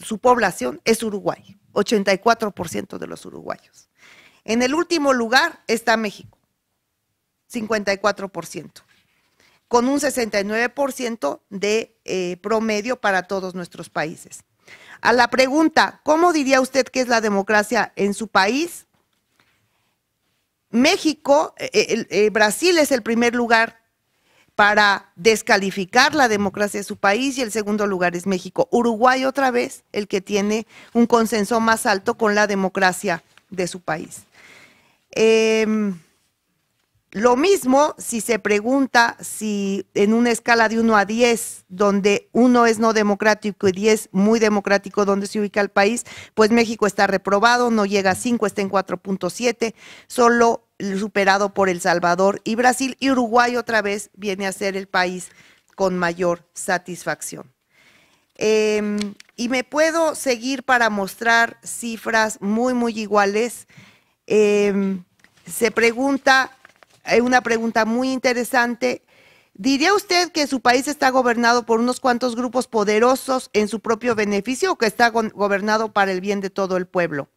su población, es Uruguay, 84% de los uruguayos. En el último lugar está México, 54%, con un 69% de eh, promedio para todos nuestros países. A la pregunta, ¿cómo diría usted que es la democracia en su país? México, eh, eh, eh, Brasil es el primer lugar para descalificar la democracia de su país y el segundo lugar es México. Uruguay otra vez el que tiene un consenso más alto con la democracia de su país. Em, lo mismo si se pregunta si en una escala de 1 a 10, donde 1 es no democrático y 10 muy democrático, donde se ubica el país, pues México está reprobado, no llega a 5, está en 4.7, solo superado por El Salvador y Brasil y Uruguay otra vez viene a ser el país con mayor satisfacción. Em, y me puedo seguir para mostrar cifras muy, muy iguales. Em, se pregunta es eh, una pregunta muy interesante. ¿Diría usted que su país está gobernado por unos cuantos grupos poderosos en su propio beneficio o que está gobernado para el bien de todo el pueblo?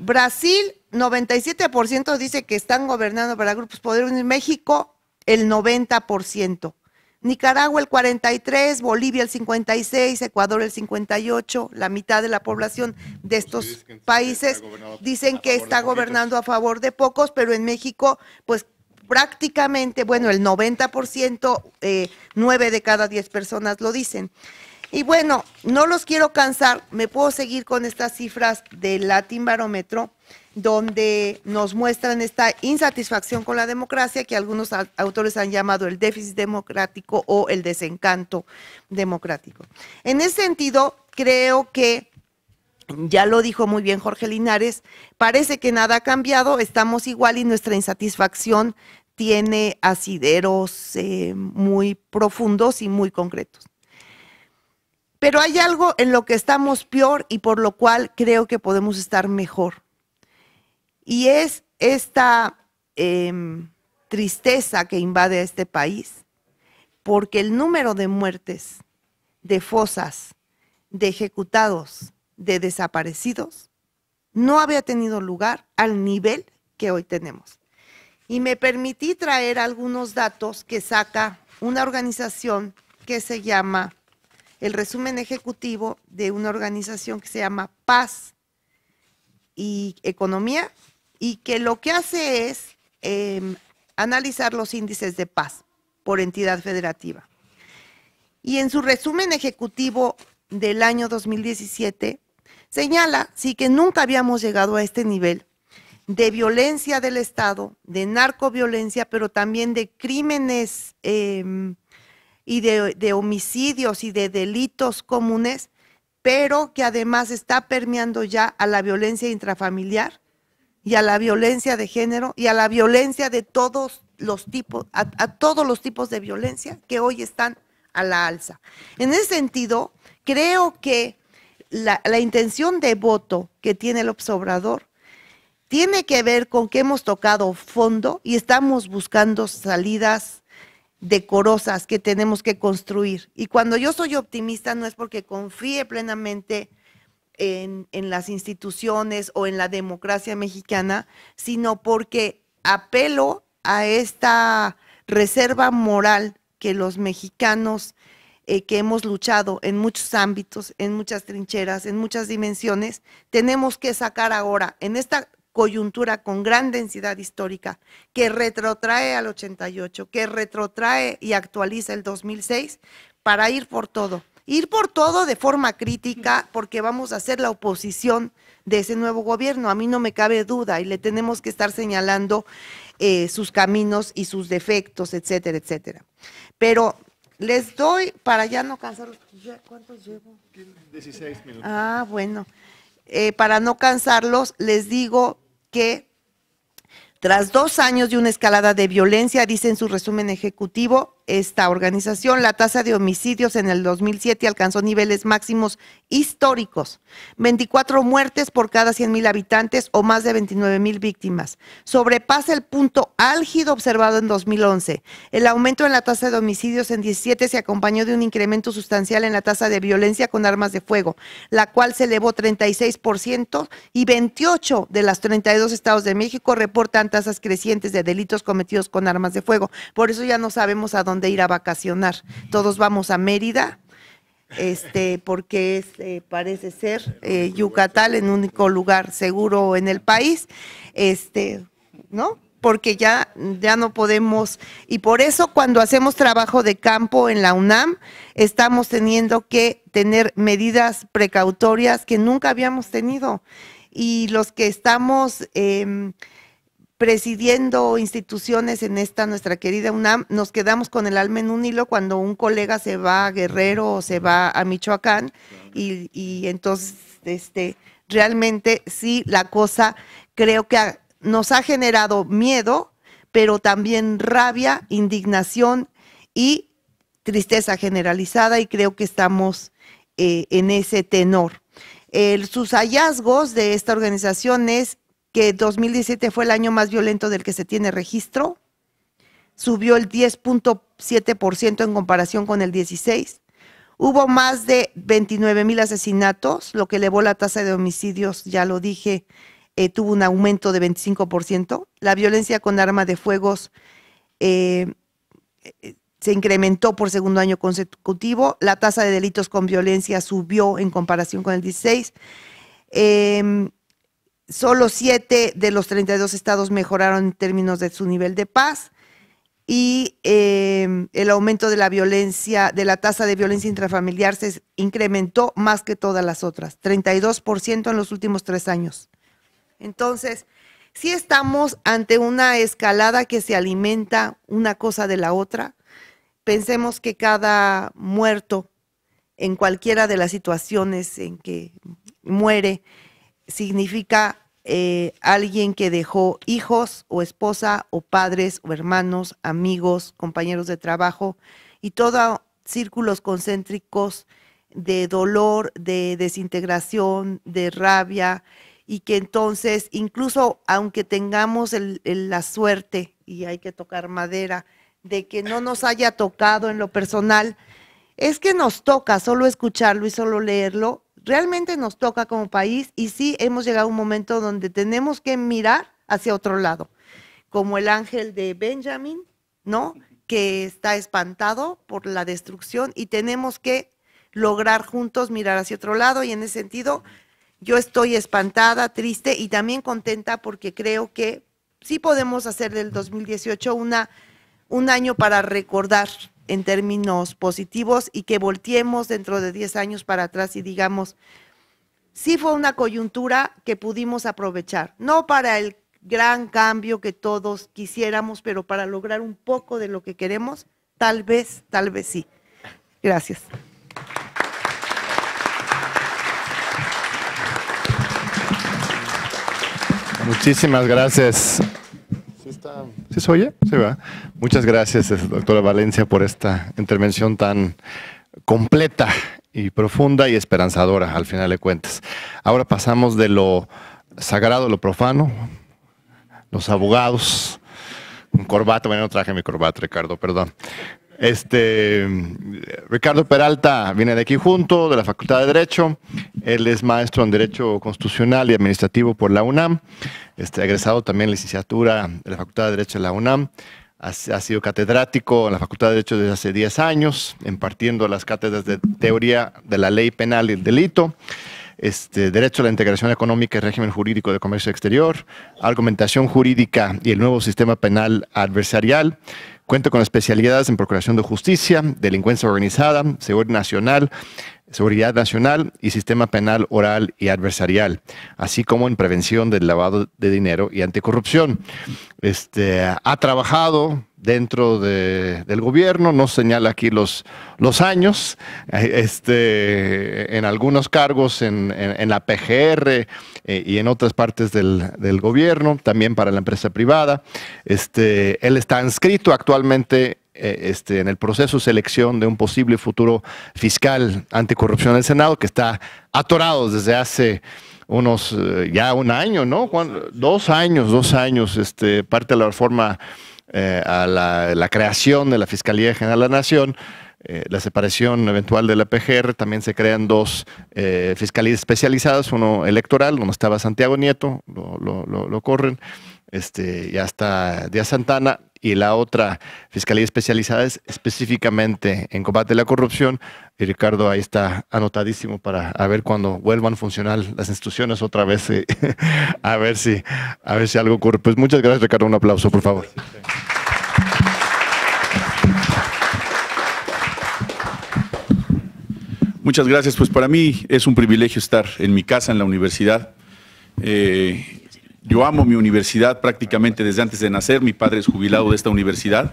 Brasil, 97% dice que están gobernando para grupos poderosos. En México, el 90%. Nicaragua el 43, Bolivia el 56, Ecuador el 58, la mitad de la población de pues estos países dicen que está gobernando a favor de pocos, pero en México, pues prácticamente, bueno, el 90%, 9 eh, de cada 10 personas lo dicen. Y bueno, no los quiero cansar, me puedo seguir con estas cifras del Latin Barómetro, donde nos muestran esta insatisfacción con la democracia que algunos autores han llamado el déficit democrático o el desencanto democrático. En ese sentido, creo que, ya lo dijo muy bien Jorge Linares, parece que nada ha cambiado, estamos igual y nuestra insatisfacción tiene asideros eh, muy profundos y muy concretos. Pero hay algo en lo que estamos peor y por lo cual creo que podemos estar mejor y es esta em, tristeza que invade a este país, porque el número de muertes, de fosas, de ejecutados, de desaparecidos, no había tenido lugar al nivel que hoy tenemos. Y me permití traer algunos datos que saca una organización que se llama, el resumen ejecutivo de una organización que se llama Paz y Economía, y que lo que hace es em, analizar los índices de paz por entidad federativa. Y en su resumen ejecutivo del año 2017, señala, sí, que nunca habíamos llegado a este nivel de violencia del Estado, de narcoviolencia, pero también de crímenes em, y de, homicidios y de delitos comunes, pero que además está permeando ya a la violencia intrafamiliar y a la violencia de género y a la violencia de todos los tipos, a, todos los tipos de violencia que hoy están a la alza. En ese sentido, creo que la, la intención de voto que tiene el observador tiene que ver con que hemos tocado fondo y estamos buscando salidas decorosas que tenemos que construir. Y cuando yo soy optimista no es porque confíe plenamente en, las instituciones o en la democracia mexicana, sino porque apelo a esta reserva moral que los mexicanos eh, que hemos luchado en muchos ámbitos, en muchas trincheras, en muchas dimensiones, tenemos que sacar ahora, en esta coyuntura con gran densidad histórica, que retrotrae al 88, que retrotrae y actualiza el 2006, para ir por todo, ir por todo de forma crítica porque vamos a ser la oposición de ese nuevo gobierno, a mí no me cabe duda, y le tenemos que estar señalando eh, sus caminos y sus defectos, etcétera, etcétera. Pero les doy, para ya no cansarlos, ¿cuántos llevo? 16 minutos. Ah, bueno. Eh, para no cansarlos, les digo que tras dos años de una escalada de violencia, dice en su resumen ejecutivo, esta organización. La tasa de homicidios en el 2007 alcanzó niveles máximos históricos, 24 muertes por cada 100.000 habitantes o más de 29 mil víctimas. Sobrepasa el punto álgido observado en 2011. El aumento en la tasa de homicidios en 17 se acompañó de un incremento sustancial en la tasa de violencia con armas de fuego, la cual se elevó 36% y 28 de las 32 estados de México reportan tasas crecientes de delitos cometidos con armas de fuego. Por eso ya no sabemos a dónde de ir a vacacionar. Todos vamos a Mérida, este, porque eh, parece ser, eh, Yucatán el único lugar seguro en el país, este, ¿no? Porque ya, ya no podemos, y por eso cuando hacemos trabajo de campo en la UNAM, estamos teniendo que tener medidas precautorias que nunca habíamos tenido. Y los que estamos em, presidiendo instituciones en esta nuestra querida UNAM, nos quedamos con el alma en un hilo cuando un colega se va a Guerrero o se va a Michoacán y, entonces este, realmente sí la cosa creo que nos ha generado miedo, pero también rabia, indignación y tristeza generalizada y creo que estamos eh, en ese tenor. sus hallazgos de esta organización es que 2017 fue el año más violento del que se tiene registro, subió el 10.7% en comparación con el 16. Hubo más de 29 mil asesinatos, lo que elevó la tasa de homicidios, ya lo dije, eh, tuvo un aumento de 25%. La violencia con arma de fuegos eh, se incrementó por segundo año consecutivo. La tasa de delitos con violencia subió en comparación con el 16. Solo siete de los 32 estados mejoraron en términos de su nivel de paz y em, el aumento de la violencia, de la tasa de violencia intrafamiliar se incrementó más que todas las otras, 32% en los últimos tres años. Entonces, si estamos ante una escalada que se alimenta una cosa de la otra. Pensemos que cada muerto en cualquiera de las situaciones en que muere significa eh, alguien que dejó hijos o esposa o padres o hermanos, amigos, compañeros de trabajo y todo círculos concéntricos de dolor, de desintegración, de rabia y que entonces incluso aunque tengamos la suerte y hay que tocar madera de que no nos haya tocado en lo personal, es que nos toca solo escucharlo y solo leerlo realmente nos toca como país y sí hemos llegado a un momento donde tenemos que mirar hacia otro lado, como el ángel de Benjamin, ¿no? Que está espantado por la destrucción y tenemos que lograr juntos mirar hacia otro lado y en ese sentido yo estoy espantada, triste y también contenta porque creo que sí podemos hacer del 2018 una, un año para recordar en términos positivos y que volteemos dentro de 10 años para atrás y digamos, sí fue una coyuntura que pudimos aprovechar, no para el gran cambio que todos quisiéramos, pero para lograr un poco de lo que queremos, tal vez, tal vez sí. Gracias. Muchísimas gracias. ¿Sí se oye? Se va. Muchas gracias, doctora Valencia, por esta intervención tan completa y profunda y esperanzadora, al final de cuentas. Ahora pasamos de lo sagrado a lo profano, los abogados, un corbato, bueno, no traje mi corbato Ricardo, perdón. Este, Ricardo Peralta viene de aquí junto, de la Facultad de Derecho. Él es maestro en Derecho Constitucional y Administrativo por la UNAM. Este, egresado también en licenciatura de la Facultad de Derecho de la UNAM. Ha, sido catedrático en la Facultad de Derecho desde hace 10 años, impartiendo las cátedras de teoría de la ley penal y el delito. Este, Derecho a la Integración Económica y Régimen Jurídico de Comercio Exterior, Argumentación Jurídica y el Nuevo Sistema Penal Adversarial, Cuenta con especialidades en Procuración de Justicia, Delincuencia Organizada, Seguridad Nacional, Seguridad Nacional y Sistema Penal Oral y Adversarial, así como en Prevención del Lavado de Dinero y Anticorrupción. Este, ha trabajado dentro del gobierno, no señala aquí los, los años, eh, este, en algunos cargos en, en, la PGR eh, y en otras partes del, gobierno, también para la empresa privada. Este, él está inscrito actualmente eh, este, en el proceso de selección de un posible futuro fiscal anticorrupción del Senado, que está atorado desde hace unos, ya un año, ¿no? Dos años, dos años, este, parte de la reforma eh, a la, creación de la Fiscalía General de la Nación, eh, la separación eventual de la PGR, también se crean dos eh, fiscalías especializadas, uno electoral, donde estaba Santiago Nieto, lo, lo corren, este, ya está Díaz Santana, y la otra, Fiscalía Especializada, es específicamente en combate a la corrupción. Ricardo ahí está anotadísimo para ver cuando vuelvan a funcionar las instituciones otra vez, eh, a, ver si, a ver algo ocurre. Pues muchas gracias, Ricardo. Un aplauso, por favor. Muchas gracias. Pues para mí es un privilegio estar en mi casa, en la universidad. Eh, yo amo mi universidad prácticamente desde antes de nacer. Mi padre es jubilado de esta universidad.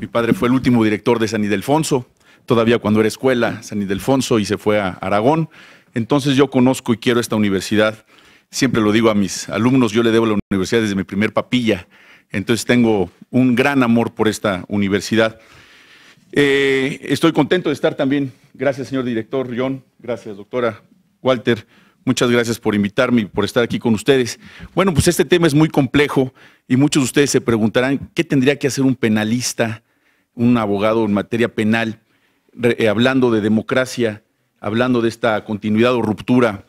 Mi padre fue el último director de San Ildefonso, todavía cuando era escuela, San Ildefonso, y se fue a Aragón. Entonces yo conozco y quiero esta universidad. Siempre lo digo a mis alumnos, yo le debo a la universidad desde mi primer papilla. Entonces tengo un gran amor por esta universidad. Eh, estoy contento de estar también. Gracias, señor director John. Gracias, doctora Walter. Muchas gracias por invitarme y por estar aquí con ustedes. Bueno, pues este tema es muy complejo y muchos de ustedes se preguntarán qué tendría que hacer un penalista, un abogado en materia penal, eh, hablando de democracia, hablando de esta continuidad o ruptura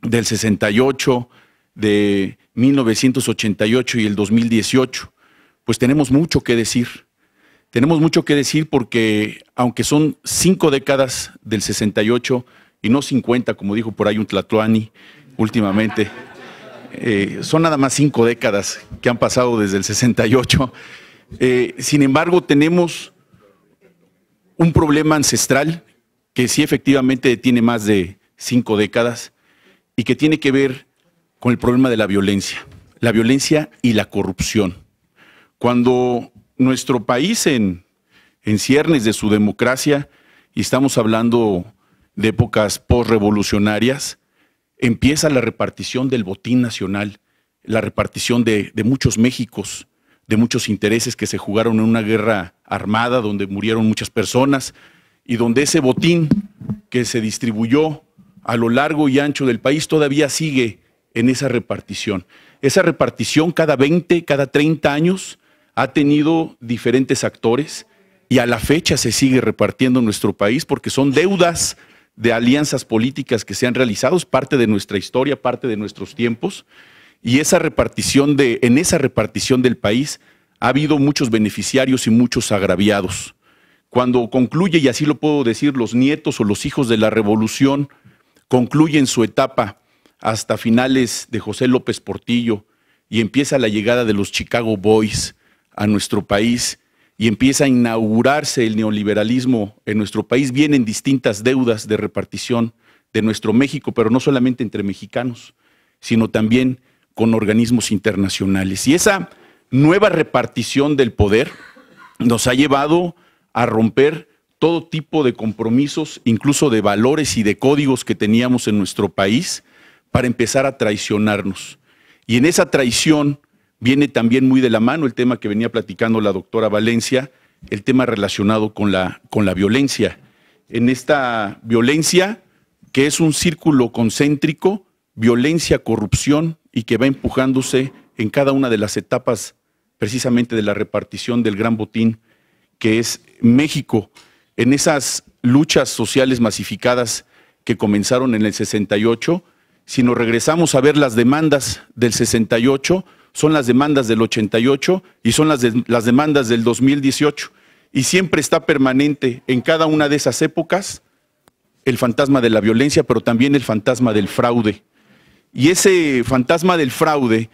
del 68, de 1988 y el 2018. Pues tenemos mucho que decir. Tenemos mucho que decir porque aunque son cinco décadas del 68, y no 50, como dijo por ahí un Tlatuani últimamente. Eh, son nada más cinco décadas que han pasado desde el 68. Eh, sin embargo, tenemos un problema ancestral que sí efectivamente tiene más de cinco décadas y que tiene que ver con el problema de la violencia, la violencia y la corrupción. Cuando nuestro país en, en ciernes de su democracia, y estamos hablando de épocas postrevolucionarias, empieza la repartición del botín nacional, la repartición de, de muchos Méxicos, de muchos intereses que se jugaron en una guerra armada donde murieron muchas personas y donde ese botín que se distribuyó a lo largo y ancho del país todavía sigue en esa repartición. Esa repartición cada 20, cada 30 años ha tenido diferentes actores y a la fecha se sigue repartiendo en nuestro país porque son deudas de alianzas políticas que se han realizado, parte de nuestra historia, parte de nuestros tiempos, y esa repartición en esa repartición del país ha habido muchos beneficiarios y muchos agraviados. Cuando concluye, y así lo puedo decir, los nietos o los hijos de la revolución concluyen su etapa hasta finales de José López Portillo y empieza la llegada de los Chicago Boys a nuestro país y empieza a inaugurarse el neoliberalismo en nuestro país, vienen distintas deudas de repartición de nuestro México, pero no solamente entre mexicanos, sino también con organismos internacionales. Y esa nueva repartición del poder nos ha llevado a romper todo tipo de compromisos, incluso de valores y de códigos que teníamos en nuestro país, para empezar a traicionarnos. Y en esa traición Viene también muy de la mano el tema que venía platicando la doctora Valencia, el tema relacionado con la, con la violencia. En esta violencia, que es un círculo concéntrico, violencia, corrupción, y que va empujándose en cada una de las etapas precisamente de la repartición del gran botín que es México. En esas luchas sociales masificadas que comenzaron en el 68, si nos regresamos a ver las demandas del 68, son las demandas del 88 y son las, las demandas del 2018. Y siempre está permanente en cada una de esas épocas el fantasma de la violencia, pero también el fantasma del fraude. Y ese fantasma del fraude,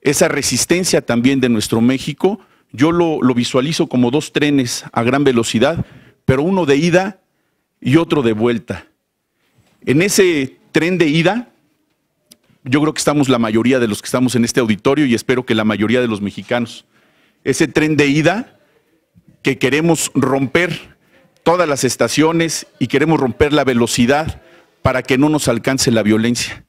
esa resistencia también de nuestro México, yo lo visualizo como dos trenes a gran velocidad, pero uno de ida y otro de vuelta. En ese tren de ida, yo creo que estamos la mayoría de los que estamos en este auditorio y espero que la mayoría de los mexicanos. Ese tren de ida que queremos romper todas las estaciones y queremos romper la velocidad para que no nos alcance la violencia.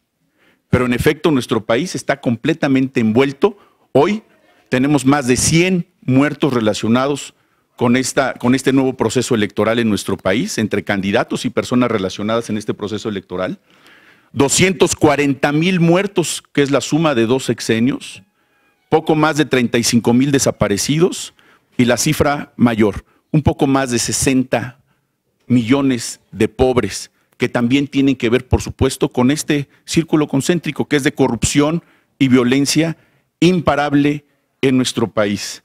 Pero en efecto nuestro país está completamente envuelto. Hoy tenemos más de 100 muertos relacionados con, esta, con este nuevo proceso electoral en nuestro país, entre candidatos y personas relacionadas en este proceso electoral. 240 mil muertos, que es la suma de dos sexenios, poco más de 35 mil desaparecidos y la cifra mayor, un poco más de 60 millones de pobres, que también tienen que ver, por supuesto, con este círculo concéntrico que es de corrupción y violencia imparable en nuestro país.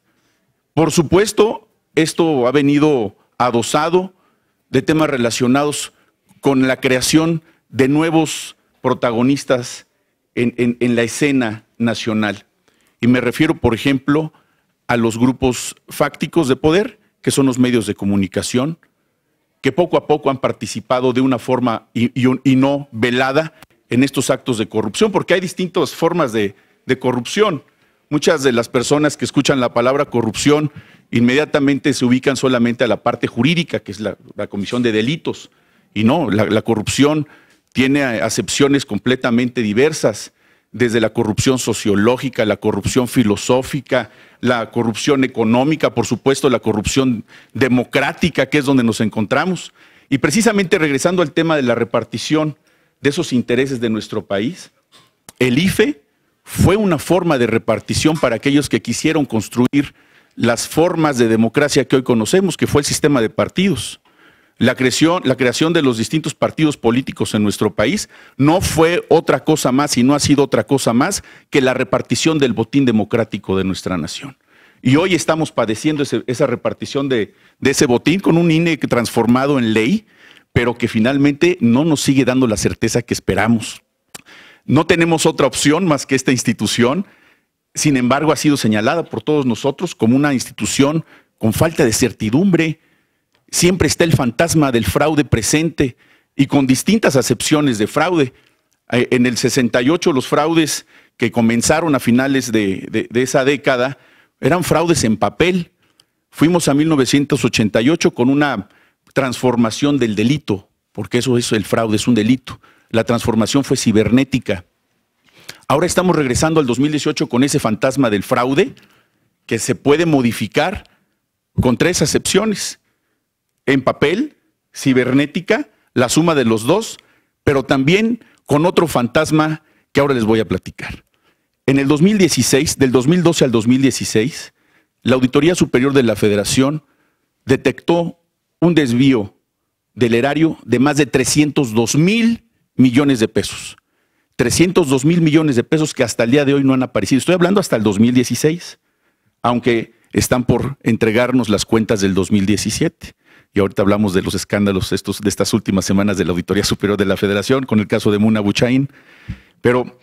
Por supuesto, esto ha venido adosado de temas relacionados con la creación de nuevos protagonistas en, la escena nacional. Y me refiero, por ejemplo, a los grupos fácticos de poder, que son los medios de comunicación, que poco a poco han participado de una forma y, y, no velada en estos actos de corrupción, porque hay distintas formas de, corrupción. Muchas de las personas que escuchan la palabra corrupción inmediatamente se ubican solamente a la parte jurídica, que es la, comisión de delitos, y no, la, la corrupción tiene acepciones completamente diversas, desde la corrupción sociológica, la corrupción filosófica, la corrupción económica, por supuesto, la corrupción democrática, que es donde nos encontramos. Y precisamente regresando al tema de la repartición de esos intereses de nuestro país, el IFE fue una forma de repartición para aquellos que quisieron construir las formas de democracia que hoy conocemos, que fue el sistema de partidos. La creación, de los distintos partidos políticos en nuestro país no fue otra cosa más y no ha sido otra cosa más que la repartición del botín democrático de nuestra nación. Y hoy estamos padeciendo esa repartición de, de ese botín con un INE transformado en ley, pero que finalmente no nos sigue dando la certeza que esperamos. No tenemos otra opción más que esta institución. Sin embargo, ha sido señalada por todos nosotros como una institución con falta de certidumbre, siempre está el fantasma del fraude presente y con distintas acepciones de fraude. Eh, en el 68 los fraudes que comenzaron a finales de, esa década eran fraudes en papel. Fuimos a 1988 con una transformación del delito, porque eso es el fraude, es un delito. La transformación fue cibernética. Ahora estamos regresando al 2018 con ese fantasma del fraude que se puede modificar con tres acepciones en papel, cibernética, la suma de los dos, pero también con otro fantasma que ahora les voy a platicar. En el 2016, del 2012 al 2016, la Auditoría Superior de la Federación detectó un desvío del erario de más de 302 mil millones de pesos. 302 mil millones de pesos que hasta el día de hoy no han aparecido. Estoy hablando hasta el 2016, aunque están por entregarnos las cuentas del 2017. Y ahorita hablamos de los escándalos estos, de estas últimas semanas de la Auditoría Superior de la Federación, con el caso de Muna Buchain. Pero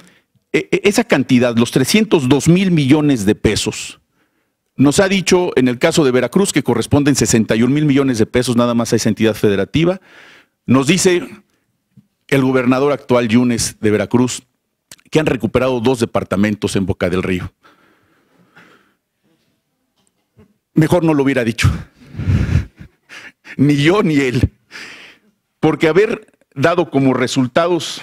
e, e, esa cantidad, los 302 mil millones de pesos, nos ha dicho en el caso de Veracruz que corresponden 61 mil millones de pesos nada más a esa entidad federativa. Nos dice el gobernador actual Yunes de Veracruz que han recuperado dos departamentos en Boca del Río. Mejor no lo hubiera dicho ni yo ni él. Porque haber dado como resultados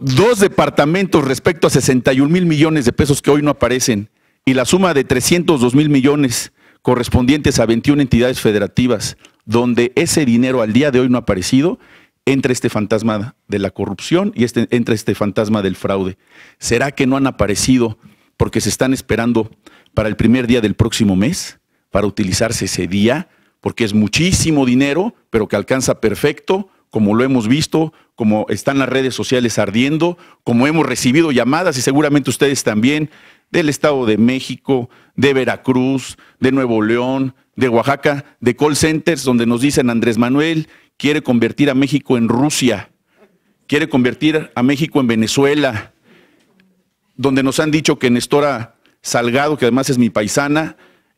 dos departamentos respecto a 61 mil millones de pesos que hoy no aparecen y la suma de 302 mil millones correspondientes a 21 entidades federativas donde ese dinero al día de hoy no ha aparecido, entra este fantasma de la corrupción y entre entra este fantasma del fraude. ¿Será que no han aparecido porque se están esperando para el primer día del próximo mes, para utilizarse ese día porque es muchísimo dinero, pero que alcanza perfecto, como lo hemos visto, como están las redes sociales ardiendo, como hemos recibido llamadas y seguramente ustedes también del Estado de México, de Veracruz, de Nuevo León, de Oaxaca, de call centers donde nos dicen Andrés Manuel quiere convertir a México en Rusia, quiere convertir a México en Venezuela, donde nos han dicho que Nestora Salgado, que además es mi paisana,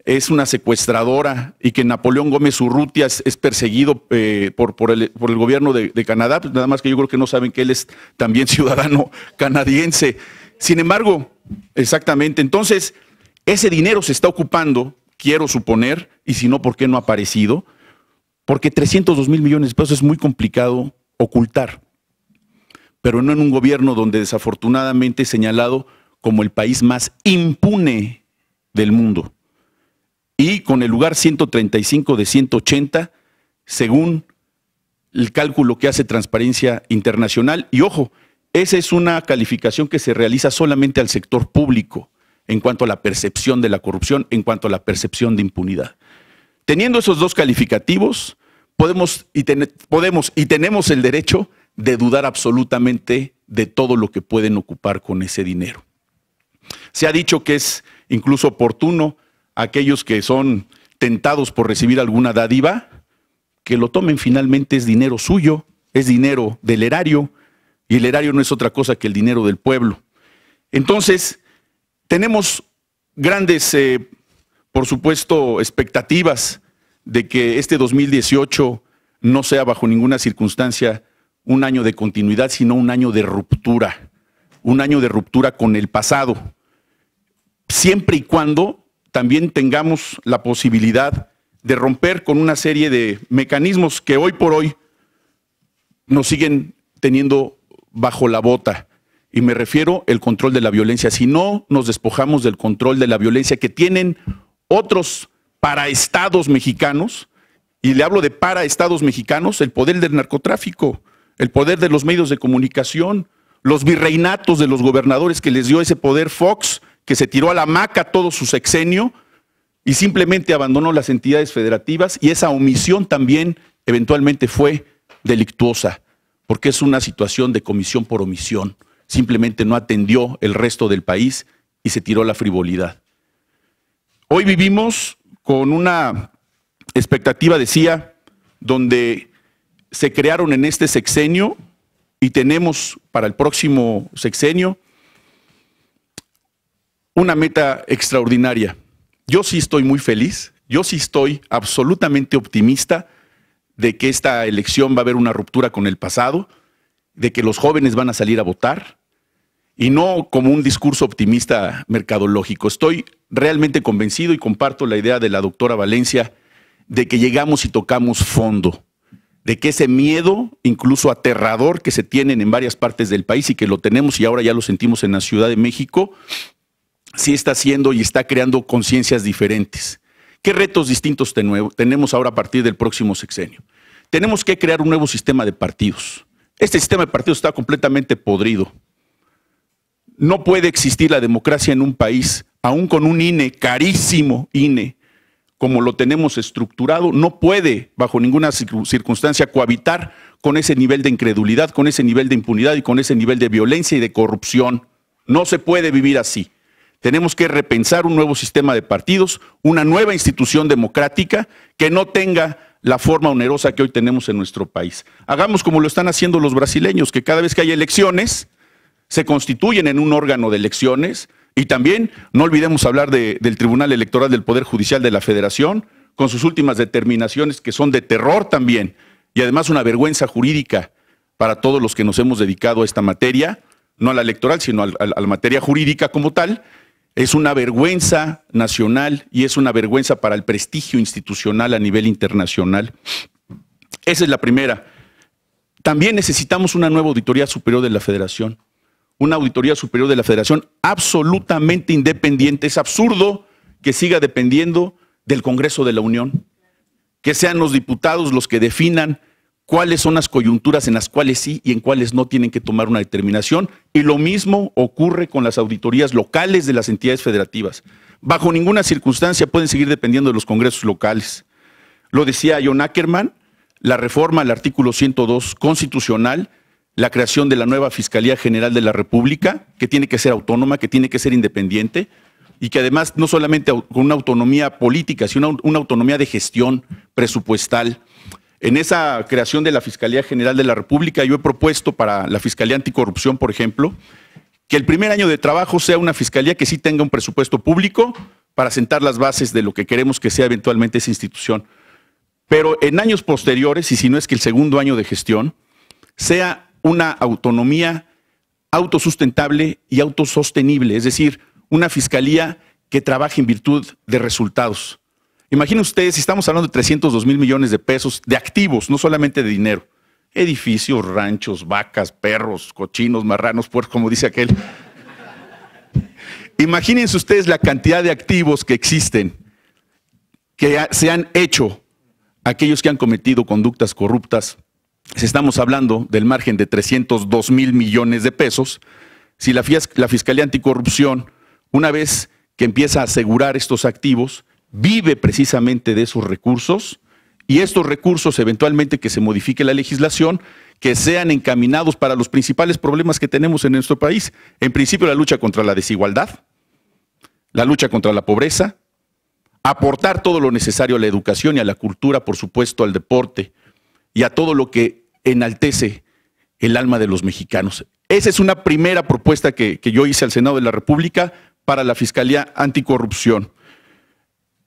es una secuestradora y que Napoleón Gómez Urrutia es, perseguido eh, por, por, el, gobierno de, Canadá, pues nada más que yo creo que no saben que él es también ciudadano canadiense. Sin embargo, exactamente, entonces ese dinero se está ocupando, quiero suponer, y si no, ¿por qué no ha aparecido? Porque 302 mil millones de pesos es muy complicado ocultar, pero no en un gobierno donde desafortunadamente es señalado como el país más impune del mundo y con el lugar 135 de 180, según el cálculo que hace Transparencia Internacional. Y ojo, esa es una calificación que se realiza solamente al sector público en cuanto a la percepción de la corrupción, en cuanto a la percepción de impunidad. Teniendo esos dos calificativos, podemos y, podemos y tenemos el derecho de dudar absolutamente de todo lo que pueden ocupar con ese dinero. Se ha dicho que es incluso oportuno aquellos que son tentados por recibir alguna dádiva, que lo tomen finalmente es dinero suyo, es dinero del erario, y el erario no es otra cosa que el dinero del pueblo. Entonces, tenemos grandes, eh, por supuesto, expectativas de que este 2018 no sea bajo ninguna circunstancia un año de continuidad, sino un año de ruptura, un año de ruptura con el pasado, siempre y cuando también tengamos la posibilidad de romper con una serie de mecanismos que hoy por hoy nos siguen teniendo bajo la bota. Y me refiero al control de la violencia. Si no nos despojamos del control de la violencia que tienen otros paraestados mexicanos, y le hablo de paraestados mexicanos, el poder del narcotráfico, el poder de los medios de comunicación, los virreinatos de los gobernadores que les dio ese poder Fox, que se tiró a la maca todo su sexenio y simplemente abandonó las entidades federativas y esa omisión también eventualmente fue delictuosa, porque es una situación de comisión por omisión. Simplemente no atendió el resto del país y se tiró la frivolidad. Hoy vivimos con una expectativa, decía, donde se crearon en este sexenio y tenemos para el próximo sexenio una meta extraordinaria. Yo sí estoy muy feliz, yo sí estoy absolutamente optimista de que esta elección va a haber una ruptura con el pasado, de que los jóvenes van a salir a votar, y no como un discurso optimista mercadológico. Estoy realmente convencido y comparto la idea de la doctora Valencia de que llegamos y tocamos fondo, de que ese miedo, incluso aterrador, que se tienen en varias partes del país y que lo tenemos y ahora ya lo sentimos en la Ciudad de México, sí está haciendo y está creando conciencias diferentes. ¿Qué retos distintos tenemos ahora a partir del próximo sexenio? Tenemos que crear un nuevo sistema de partidos. Este sistema de partidos está completamente podrido. No puede existir la democracia en un país, aún con un INE, carísimo INE, como lo tenemos estructurado, no puede bajo ninguna circunstancia cohabitar con ese nivel de incredulidad, con ese nivel de impunidad y con ese nivel de violencia y de corrupción. No se puede vivir así. Tenemos que repensar un nuevo sistema de partidos, una nueva institución democrática que no tenga la forma onerosa que hoy tenemos en nuestro país. Hagamos como lo están haciendo los brasileños, que cada vez que hay elecciones, se constituyen en un órgano de elecciones y también no olvidemos hablar del Tribunal Electoral del Poder Judicial de la Federación, con sus últimas determinaciones que son de terror también y además una vergüenza jurídica para todos los que nos hemos dedicado a esta materia, no a la electoral, sino a la materia jurídica como tal, es una vergüenza nacional y es una vergüenza para el prestigio institucional a nivel internacional. Esa es la primera. También necesitamos una nueva auditoría superior de la federación. Una auditoría superior de la federación absolutamente independiente. Es absurdo que siga dependiendo del Congreso de la Unión. Que sean los diputados los que definan cuáles son las coyunturas en las cuales sí y en cuáles no tienen que tomar una determinación. Y lo mismo ocurre con las auditorías locales de las entidades federativas. Bajo ninguna circunstancia pueden seguir dependiendo de los congresos locales. Lo decía John Ackerman, la reforma al artículo 102 constitucional, la creación de la nueva Fiscalía General de la República, que tiene que ser autónoma, que tiene que ser independiente, y que además no solamente con una autonomía política, sino una autonomía de gestión presupuestal en esa creación de la Fiscalía General de la República, yo he propuesto para la Fiscalía Anticorrupción, por ejemplo, que el primer año de trabajo sea una fiscalía que sí tenga un presupuesto público para sentar las bases de lo que queremos que sea eventualmente esa institución. Pero en años posteriores, y si no es que el segundo año de gestión, sea una autonomía autosustentable y autosostenible, es decir, una fiscalía que trabaje en virtud de resultados. Imaginen ustedes, si estamos hablando de 302 mil millones de pesos de activos, no solamente de dinero. Edificios, ranchos, vacas, perros, cochinos, marranos, pues, como dice aquel. Imagínense ustedes la cantidad de activos que existen, que se han hecho aquellos que han cometido conductas corruptas. Si estamos hablando del margen de 302 mil millones de pesos, si la, la Fiscalía Anticorrupción, una vez que empieza a asegurar estos activos, vive precisamente de esos recursos y estos recursos, eventualmente que se modifique la legislación, que sean encaminados para los principales problemas que tenemos en nuestro país. En principio, la lucha contra la desigualdad, la lucha contra la pobreza, aportar todo lo necesario a la educación y a la cultura, por supuesto, al deporte y a todo lo que enaltece el alma de los mexicanos. Esa es una primera propuesta que, que yo hice al Senado de la República para la Fiscalía Anticorrupción.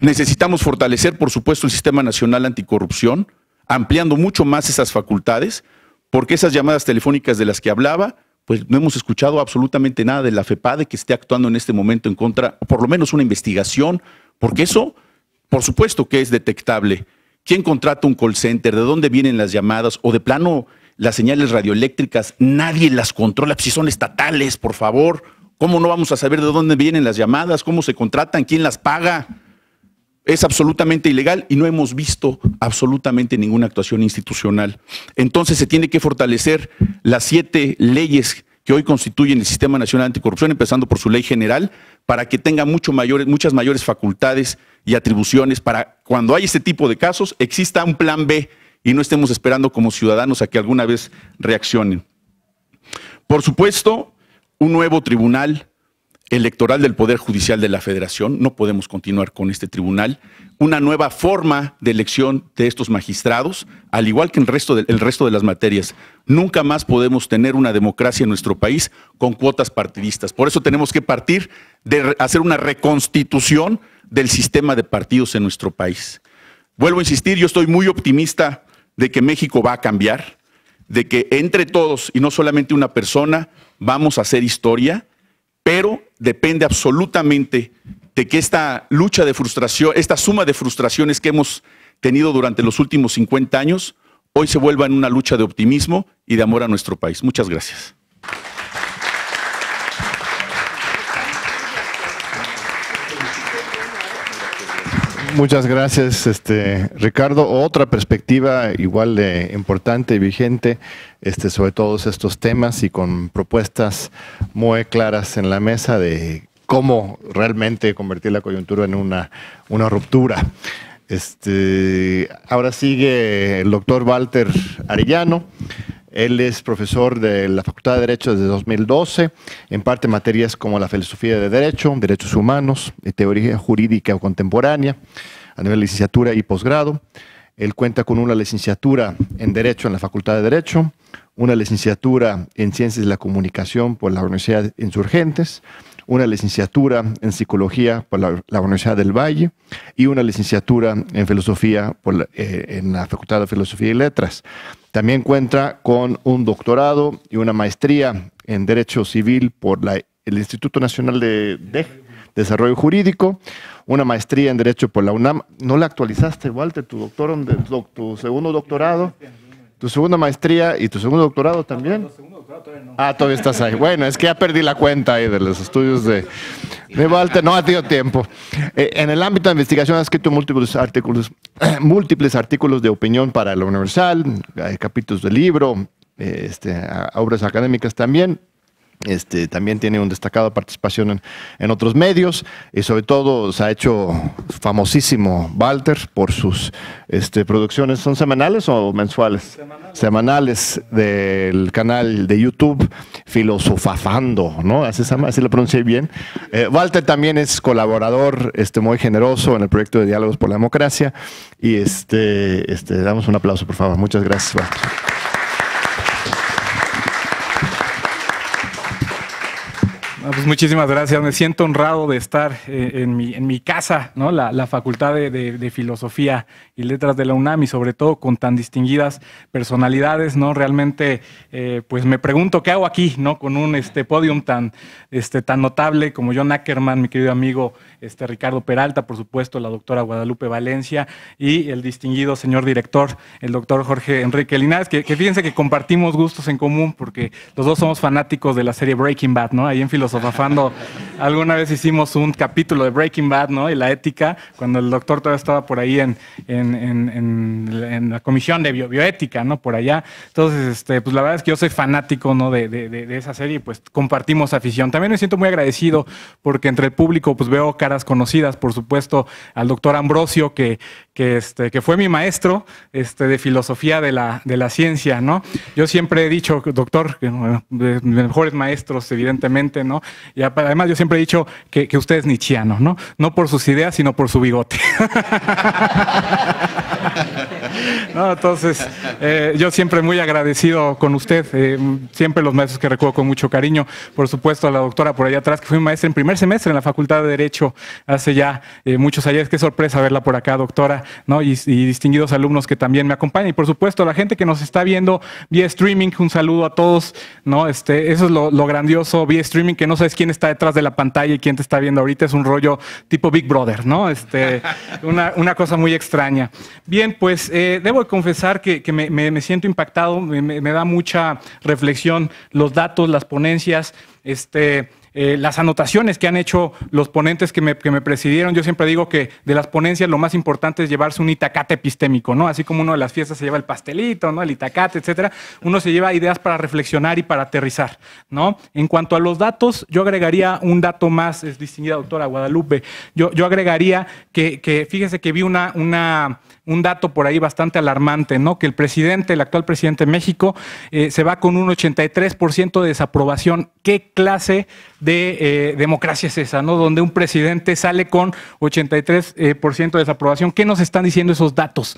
Necesitamos fortalecer, por supuesto, el Sistema Nacional Anticorrupción, ampliando mucho más esas facultades, porque esas llamadas telefónicas de las que hablaba, pues no hemos escuchado absolutamente nada de la FEPADE que esté actuando en este momento en contra, o por lo menos una investigación, porque eso, por supuesto que es detectable. ¿Quién contrata un call center? ¿De dónde vienen las llamadas? ¿O de plano las señales radioeléctricas? Nadie las controla, si son estatales, por favor. ¿Cómo no vamos a saber de dónde vienen las llamadas? ¿Cómo se contratan? ¿Quién las paga? es absolutamente ilegal y no hemos visto absolutamente ninguna actuación institucional. Entonces se tiene que fortalecer las siete leyes que hoy constituyen el Sistema Nacional Anticorrupción, empezando por su ley general, para que tenga mucho mayores, muchas mayores facultades y atribuciones para cuando hay este tipo de casos exista un plan B y no estemos esperando como ciudadanos a que alguna vez reaccionen. Por supuesto, un nuevo tribunal electoral del Poder Judicial de la Federación. No podemos continuar con este tribunal. Una nueva forma de elección de estos magistrados, al igual que el resto de, el resto de las materias. Nunca más podemos tener una democracia en nuestro país con cuotas partidistas. Por eso tenemos que partir de hacer una reconstitución del sistema de partidos en nuestro país. Vuelvo a insistir, yo estoy muy optimista de que México va a cambiar, de que entre todos, y no solamente una persona, vamos a hacer historia pero depende absolutamente de que esta lucha de frustración, esta suma de frustraciones que hemos tenido durante los últimos 50 años, hoy se vuelva en una lucha de optimismo y de amor a nuestro país. Muchas gracias. Muchas gracias, este, Ricardo. Otra perspectiva igual de importante y vigente este, sobre todos estos temas y con propuestas muy claras en la mesa de cómo realmente convertir la coyuntura en una, ruptura. Este, ahora sigue el doctor Walter Arellano. Él es profesor de la Facultad de Derecho desde 2012, en parte materias como la filosofía de derecho, derechos humanos, y eh, teoría jurídica contemporánea, a nivel de licenciatura y posgrado. Él cuenta con una licenciatura en Derecho en la Facultad de Derecho, una licenciatura en Ciencias de la Comunicación por la Universidad Insurgentes, una licenciatura en Psicología por la, Universidad del Valle y una licenciatura en Filosofía eh, en la Facultad de Filosofía y Letras. También cuenta con un doctorado y una maestría en Derecho Civil por la, el Instituto Nacional de, Desarrollo Jurídico, una maestría en Derecho por la UNAM. ¿No la actualizaste, Walter, tu, doctor, tu segundo doctorado? tu segunda maestría y tu segundo doctorado también. Ah, todavía estás ahí. Bueno, es que ya perdí la cuenta ahí de los estudios de, de Walter. No ha tenido tiempo. Eh, en el ámbito de investigación has escrito múltiples artículos, múltiples artículos de opinión para El Universal, eh, capítulos de libro, eh, este, obras académicas también. Este, también tiene una destacada participación en, otros medios y sobre todo se ha hecho famosísimo Walter por sus este, producciones. ¿Son semanales o mensuales? Semanales. del canal de YouTube Filosofafando, ¿no? Así, lo pronuncié bien. Eh, Walter también es colaborador este, muy generoso en el proyecto de Diálogos por la Democracia y este, este, damos un aplauso, por favor. Muchas gracias, Walter. Ah, pues muchísimas gracias. Me siento honrado de estar eh, en, mi, casa, ¿no? la, Facultad de, Filosofía y Letras de la UNAM y sobre todo con tan distinguidas personalidades. ¿no? Realmente, eh, pues me pregunto qué hago aquí ¿no? con un este, podium tan, este, tan notable como John Ackerman, mi querido amigo este, Ricardo Peralta, por supuesto, la doctora Guadalupe Valencia y el distinguido señor director, el doctor Jorge Enrique Linares, que, fíjense que compartimos gustos en común porque los dos somos fanáticos de la serie Breaking Bad, ¿no? ahí en Filosofía Rafando, Alguna vez hicimos un capítulo de Breaking Bad, ¿no? Y la ética, cuando el doctor todavía estaba por ahí en, en, la comisión de bioética, ¿no? Por allá. Entonces, este, pues la verdad es que yo soy fanático, ¿no? De, de, esa serie pues compartimos afición. También me siento muy agradecido porque entre el público, pues veo caras conocidas, por supuesto, al doctor Ambrosio, que, que, este, que fue mi maestro este, de filosofía de la, ciencia, ¿no? Yo siempre he dicho, doctor, de mejores maestros, evidentemente, ¿no? Y además yo siempre he dicho que, que usted es nichiano, ¿no? No por sus ideas, sino por su bigote. entonces, eh, yo siempre muy agradecido con usted, eh, siempre los maestros que recuerdo con mucho cariño, por supuesto a la doctora por allá atrás, que fue maestra en primer semestre en la Facultad de Derecho hace ya eh, muchos años, qué sorpresa verla por acá, doctora, ¿no? Y, distinguidos alumnos que también me acompañan, y por supuesto a la gente que nos está viendo vía streaming, un saludo a todos, ¿no? Este, eso es lo, grandioso, vía streaming, que no sabes quién está detrás de la pantalla y quién te está viendo ahorita, es un rollo tipo Big Brother, ¿no? Este, una, cosa muy extraña. Bien, pues debo confesar que, me, siento impactado, me, da mucha reflexión los datos, las ponencias, este, eh, las anotaciones que han hecho los ponentes que me, presidieron. Yo siempre digo que de las ponencias lo más importante es llevarse un itacate epistémico, ¿no? Así como uno de las fiestas se lleva el pastelito, ¿no? El itacate, etcétera. Uno se lleva ideas para reflexionar y para aterrizar, ¿no? En cuanto a los datos, yo agregaría un dato más, es distinguida doctora Guadalupe. Yo, agregaría que, fíjense que vi una un dato por ahí bastante alarmante, ¿no? Que el presidente, el actual presidente de México, eh, se va con un 83% de desaprobación. ¿Qué clase de eh, democracia es esa, ¿no? Donde un presidente sale con 83% eh, de desaprobación. ¿Qué nos están diciendo esos datos?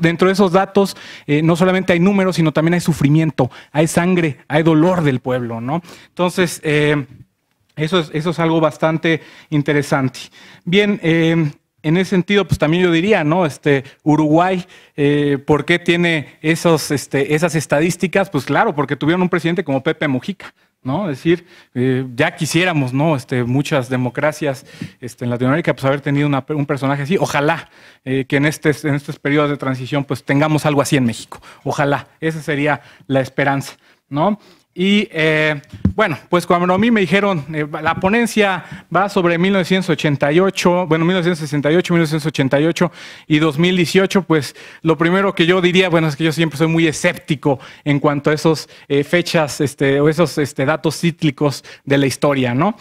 dentro de esos datos, no solamente hay números, sino también hay sufrimiento, hay sangre, hay dolor del pueblo, ¿no? Entonces, eso es, eso es, algo bastante interesante. Bien, eh, en ese sentido, pues también yo diría, ¿no? Este, Uruguay, eh, ¿por qué tiene esos, este, esas estadísticas? Pues claro, porque tuvieron un presidente como Pepe Mujica, ¿no? Es decir, eh, ya quisiéramos, ¿no? Este, muchas democracias este, en Latinoamérica, pues haber tenido un personaje así. Ojalá eh, que en, este, en estos periodos de transición, pues tengamos algo así en México. Ojalá. Esa sería la esperanza, ¿no? Y eh, bueno, pues cuando a mí me dijeron, eh, la ponencia va sobre 1988, bueno, 1968, 1988 y 2018, pues lo primero que yo diría, bueno, es que yo siempre soy muy escéptico en cuanto a esas eh, fechas este, o esos este, datos cíclicos de la historia, ¿no?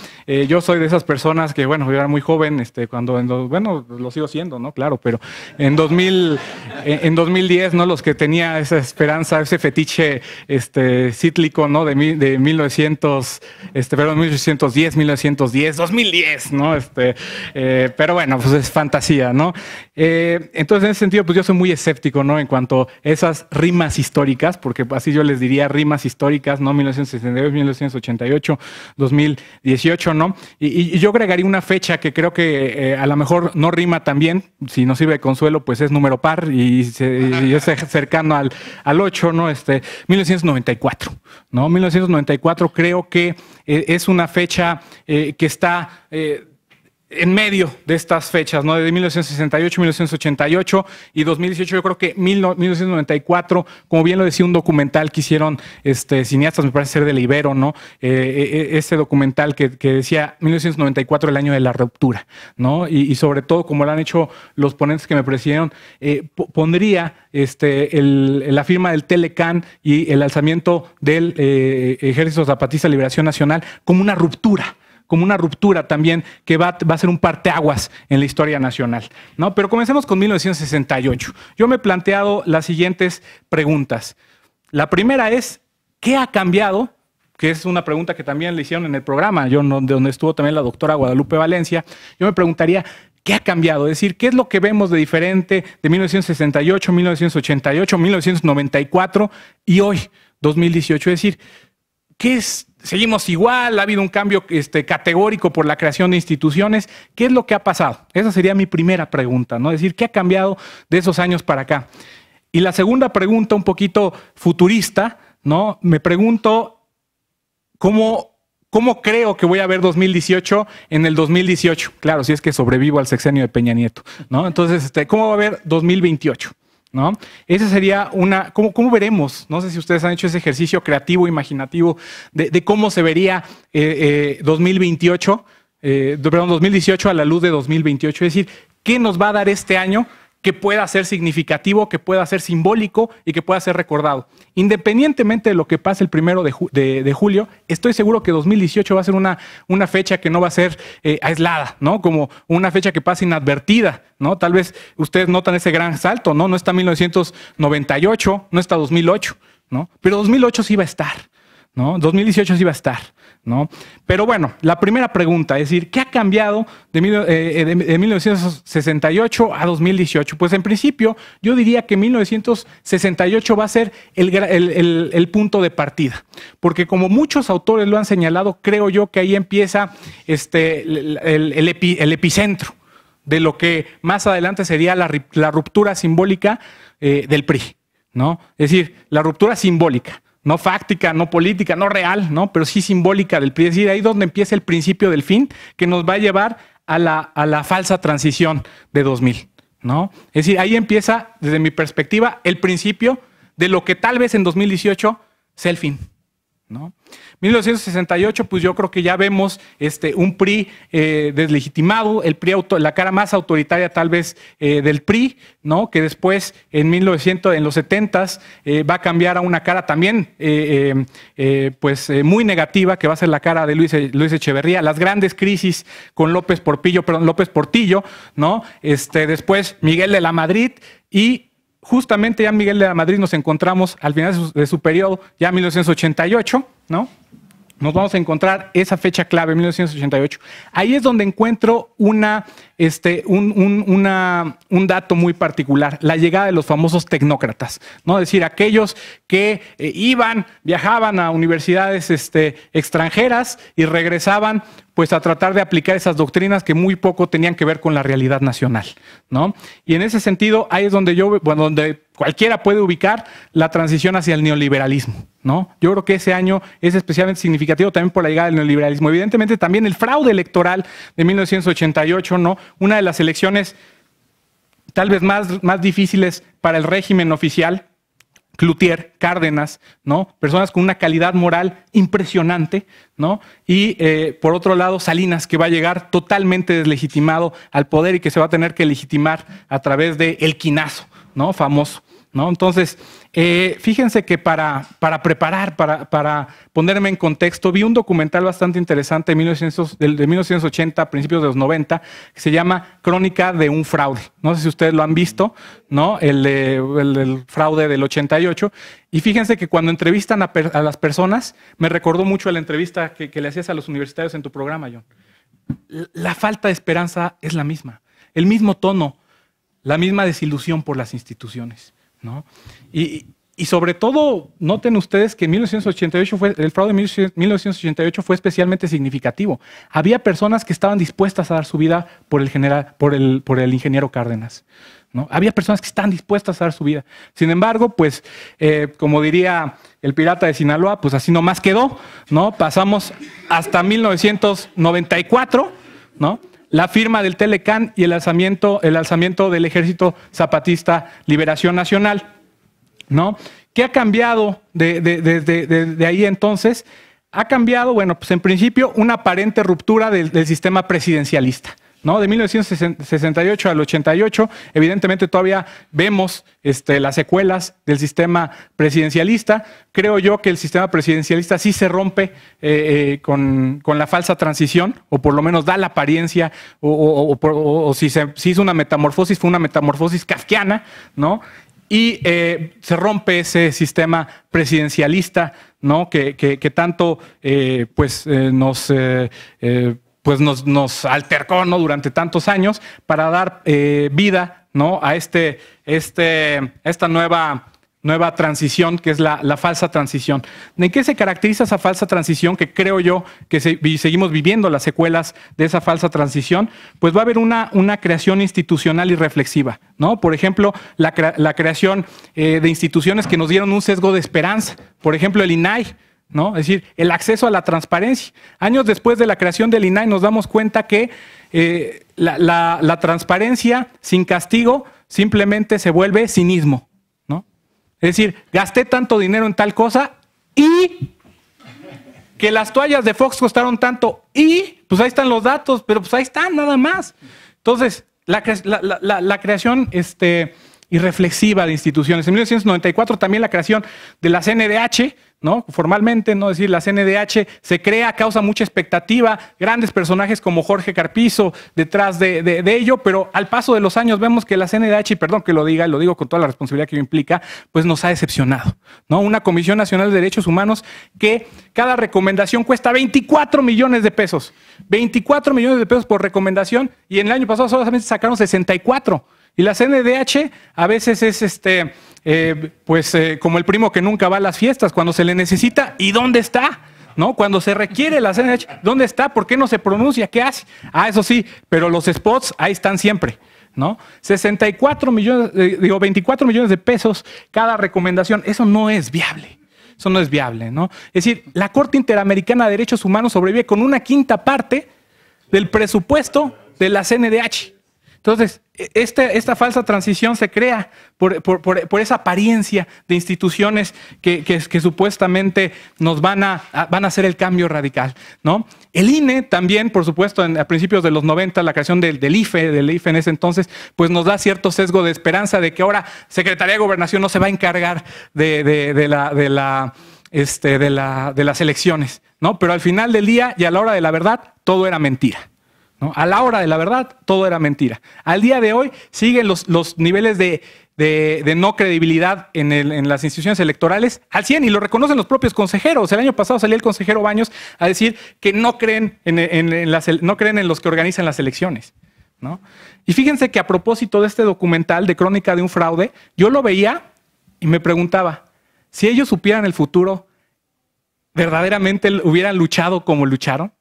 yo soy de esas personas que, bueno, yo era muy joven, este, cuando, en bueno, lo sigo siendo, ¿no? Claro, pero en, 2000, en 2010, ¿no? Los que tenía esa esperanza, ese fetiche este, cíclico, ¿no? De, 1900, este, perdón, 1810, 1910, 2010, ¿no? Este, eh, pero bueno, pues es fantasía, ¿no? Eh, entonces, en ese sentido, pues yo soy muy escéptico, ¿no? En cuanto a esas rimas históricas, porque así yo les diría rimas históricas, ¿no? 1962, 1988, 2018, ¿no? Y, yo agregaría una fecha que creo que eh, a lo mejor no rima también, si no sirve de consuelo, pues es número par y, es cercano al, al 8, ¿no? Este, 1994, ¿no? 1994 creo que eh, es una fecha eh, que está eh, en medio de estas fechas, ¿no? de 1968, 1988 y 2018, yo creo que 1994, como bien lo decía, un documental que hicieron este, cineastas, me parece ser de libero, ¿no? Eh, eh, eh, este documental que, decía 1994, el año de la ruptura, ¿no? Y, sobre todo, como lo han hecho los ponentes que me presidieron, pondría este, la firma del Telecan y el alzamiento del Ejército Zapatista de Liberación Nacional como una ruptura, como una ruptura también que va, a ser un parteaguas en la historia nacional. ¿no? Pero comencemos con 1968. Yo me he planteado las siguientes preguntas. La primera es, ¿qué ha cambiado? que es una pregunta que también le hicieron en el programa, yo donde estuvo también la doctora Guadalupe Valencia, yo me preguntaría, ¿qué ha cambiado? Es decir, ¿qué es lo que vemos de diferente de 1968, 1988, 1994 y hoy, 2018? Es decir, ¿Qué es? ¿Seguimos igual? ¿Ha habido un cambio este, categórico por la creación de instituciones? ¿Qué es lo que ha pasado? Esa sería mi primera pregunta, ¿no? Es decir, ¿qué ha cambiado de esos años para acá? Y la segunda pregunta, un poquito futurista, ¿no? Me pregunto cómo, creo que voy a ver 2018 en el 2018. Claro, si es que sobrevivo al sexenio de Peña Nieto, ¿no? Entonces, este, ¿cómo va a ver 2028? ¿no? Esa sería una, ¿cómo, veremos? No sé si ustedes han hecho ese ejercicio creativo, imaginativo, de, cómo se vería 2028, eh, eh, eh, perdón, 2018 a la luz de 2028. Es decir, ¿qué nos va a dar este año que pueda ser significativo, que pueda ser simbólico y que pueda ser recordado. Independientemente de lo que pase el primero de, julio, estoy seguro que 2018 va a ser una, una fecha que no va a ser eh, aislada, ¿no? Como una fecha que pasa inadvertida, ¿no? Tal vez ustedes notan ese gran salto, ¿no? No está 1998, no está 2008, ¿no? Pero 2008 sí va a estar, ¿no? 2018 sí va a estar. Pero bueno, la primera pregunta, es decir, ¿qué ha cambiado de, 1968 eh, eh, a 2018? Pues en principio yo diría que 1968 va a ser el, punto de partida, porque como muchos autores lo han señalado, creo yo que ahí empieza este, el epicentro de lo que más adelante sería la, ruptura simbólica eh, del PRI, ¿no? Es decir, la ruptura simbólica no fáctica, no política, no real, ¿no? Pero sí simbólica del Es decir, ahí donde empieza el principio del fin que nos va a llevar a la, falsa transición de 2000, ¿no? Es decir, ahí empieza, desde mi perspectiva, el principio de lo que tal vez en 2018 sea el fin. 1968, pues yo creo que ya vemos este, un PRI eh, deslegitimado, el PRI auto, la cara más autoritaria tal vez eh, del PRI, ¿no? que después en en los 70 eh, va a cambiar a una cara también pues, muy negativa, que va a ser la cara de Luis, e, Luis Echeverría, las grandes crisis con López Portillo, López Portillo, ¿no? este, después Miguel de la Madrid y justamente ya Miguel de la Madrid nos encontramos al final de su, periodo, ya 1988, ¿no? Nos vamos a encontrar esa fecha clave, 1988. Ahí es donde encuentro una este, un, dato muy particular, la llegada de los famosos tecnócratas, ¿no? Es decir, aquellos que eh, iban, viajaban a universidades este, extranjeras y regresaban pues a tratar de aplicar esas doctrinas que muy poco tenían que ver con la realidad nacional, Y en ese sentido, ahí es donde yo, bueno, donde cualquiera puede ubicar la transición hacia el neoliberalismo, ¿no? Yo creo que ese año es especialmente significativo también por la llegada del neoliberalismo. Evidentemente también el fraude electoral de 1988, ¿no? una de las elecciones tal vez más, más difíciles para el régimen oficial, Cloutier, Cárdenas, ¿no? Personas con una calidad moral impresionante, ¿no? Y eh, por otro lado, Salinas, que va a llegar totalmente deslegitimado al poder y que se va a tener que legitimar a través del el quinazo, ¿no? Famoso. ¿no? Entonces, eh, fíjense que para, preparar, para, ponerme en contexto, vi un documental bastante interesante de, 1980, a principios de los 90, que se llama Crónica de un fraude. No sé si ustedes lo han visto, ¿no? El, fraude del 88. Y fíjense que cuando entrevistan a, las personas, me recordó mucho a la entrevista que, que le hacías a los universitarios en tu programa, John. La falta de esperanza es la misma, el mismo tono, la misma desilusión por las instituciones. Y, sobre todo, noten ustedes que 1988 fue, el fraude de 1988 fue especialmente significativo. Había personas que estaban dispuestas a dar su vida por el, general, por el, por el ingeniero Cárdenas. ¿no? Había personas que estaban dispuestas a dar su vida. Sin embargo, pues, eh, como diría el pirata de Sinaloa, pues así nomás quedó. ¿no? Pasamos hasta 1994, ¿no? la firma del Telecán y el alzamiento, el alzamiento del Ejército Zapatista Liberación Nacional. ¿no? ¿Qué ha cambiado de, ahí entonces? Ha cambiado, bueno, pues en principio una aparente ruptura del sistema presidencialista. De 1968 al 88, evidentemente todavía vemos este, las secuelas del sistema presidencialista. Creo yo que el sistema presidencialista sí se rompe eh, eh, con, la falsa transición, o por lo menos da la apariencia, o, si se si hizo una metamorfosis, fue una metamorfosis kafkiana, ¿no? Y eh, se rompe ese sistema presidencialista, ¿no? Que, que tanto pues, nos pues nos, altercó ¿no? durante tantos años para dar eh, vida ¿no? a este, este, esta nueva, nueva transición que es la, falsa transición. ¿En qué se caracteriza esa falsa transición que creo yo que seguimos viviendo las secuelas de esa falsa transición? Pues va a haber una, una creación institucional y reflexiva. ¿no? Por ejemplo, la, creación eh, de instituciones que nos dieron un sesgo de esperanza. Por ejemplo, el INAI. ¿no? Es decir, el acceso a la transparencia. Años después de la creación del INAI nos damos cuenta que eh, la, transparencia sin castigo simplemente se vuelve cinismo, ¿no? Es decir, gasté tanto dinero en tal cosa y que las toallas de Fox costaron tanto y pues ahí están los datos, pero pues ahí están nada más. Entonces, la, la creación, este, irreflexiva de instituciones. En 1994 también la creación de la CNDH, ¿no? Formalmente, no decir, la CNDH se crea, causa mucha expectativa, grandes personajes como Jorge Carpizo detrás de, ello, pero al paso de los años vemos que la CNDH, y perdón que lo diga, lo digo con toda la responsabilidad que implica, pues nos ha decepcionado, ¿no? Una Comisión Nacional de Derechos Humanos que cada recomendación cuesta 24 millones de pesos, 24 millones de pesos por recomendación, y en el año pasado solamente sacaron 64, y la CNDH a veces es este eh, pues eh, como el primo que nunca va a las fiestas cuando se le necesita, ¿y dónde está? ¿No? Cuando se requiere la CNDH, ¿dónde está? ¿Por qué no se pronuncia? ¿Qué hace? Ah, eso sí, pero los spots ahí están siempre. ¿No? 64 millones, eh, digo, 24 millones de pesos cada recomendación. Eso no es viable. Eso no es viable, ¿no? Es decir, la Corte Interamericana de Derechos Humanos sobrevive con una quinta parte del presupuesto de la CNDH. Entonces, este, esta falsa transición se crea por, esa apariencia de instituciones que, supuestamente nos van a, hacer el cambio radical. El INE también, por supuesto, a principios de los 90, la creación del, IFE, del IFE e en ese entonces, pues nos da cierto sesgo de esperanza de que ahora Secretaría de Gobernación no se va a encargar de, este, las elecciones, Pero al final del día y a la hora de la verdad, todo era mentira. A la hora de la verdad, todo era mentira. Al día de hoy siguen los, niveles de, no credibilidad en, las instituciones electorales al 100 y lo reconocen los propios consejeros. El año pasado salía el consejero Baños a decir que no creen en, las, no creen en los que organizan las elecciones. Y fíjense que a propósito de este documental de Crónica de un Fraude, yo lo veía y me preguntaba, si ellos supieran el futuro, ¿verdaderamente hubieran luchado como lucharon?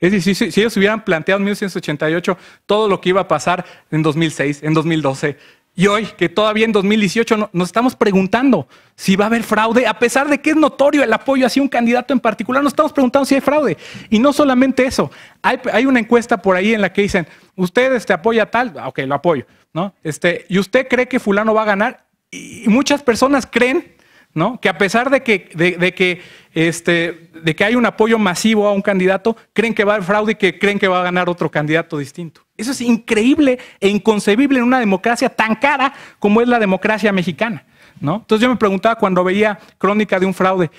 Es decir, si, ellos hubieran planteado en 1988 todo lo que iba a pasar en 2006, en 2012, y hoy, que todavía en 2018 nos estamos preguntando si va a haber fraude, a pesar de que es notorio el apoyo hacia un candidato en particular, nos estamos preguntando si hay fraude. Y no solamente eso, hay, una encuesta por ahí en la que dicen, usted este, apoya tal, ah, ok, lo apoyo, ¿no? Este, y usted cree que fulano va a ganar. Y muchas personas creen ¿no? Que a pesar de que, de, que, este, de que hay un apoyo masivo a un candidato, creen que va a fraude y que creen que va a ganar otro candidato distinto. Eso es increíble e inconcebible en una democracia tan cara como es la democracia mexicana, ¿no? Entonces yo me preguntaba cuando veía crónica de un fraude,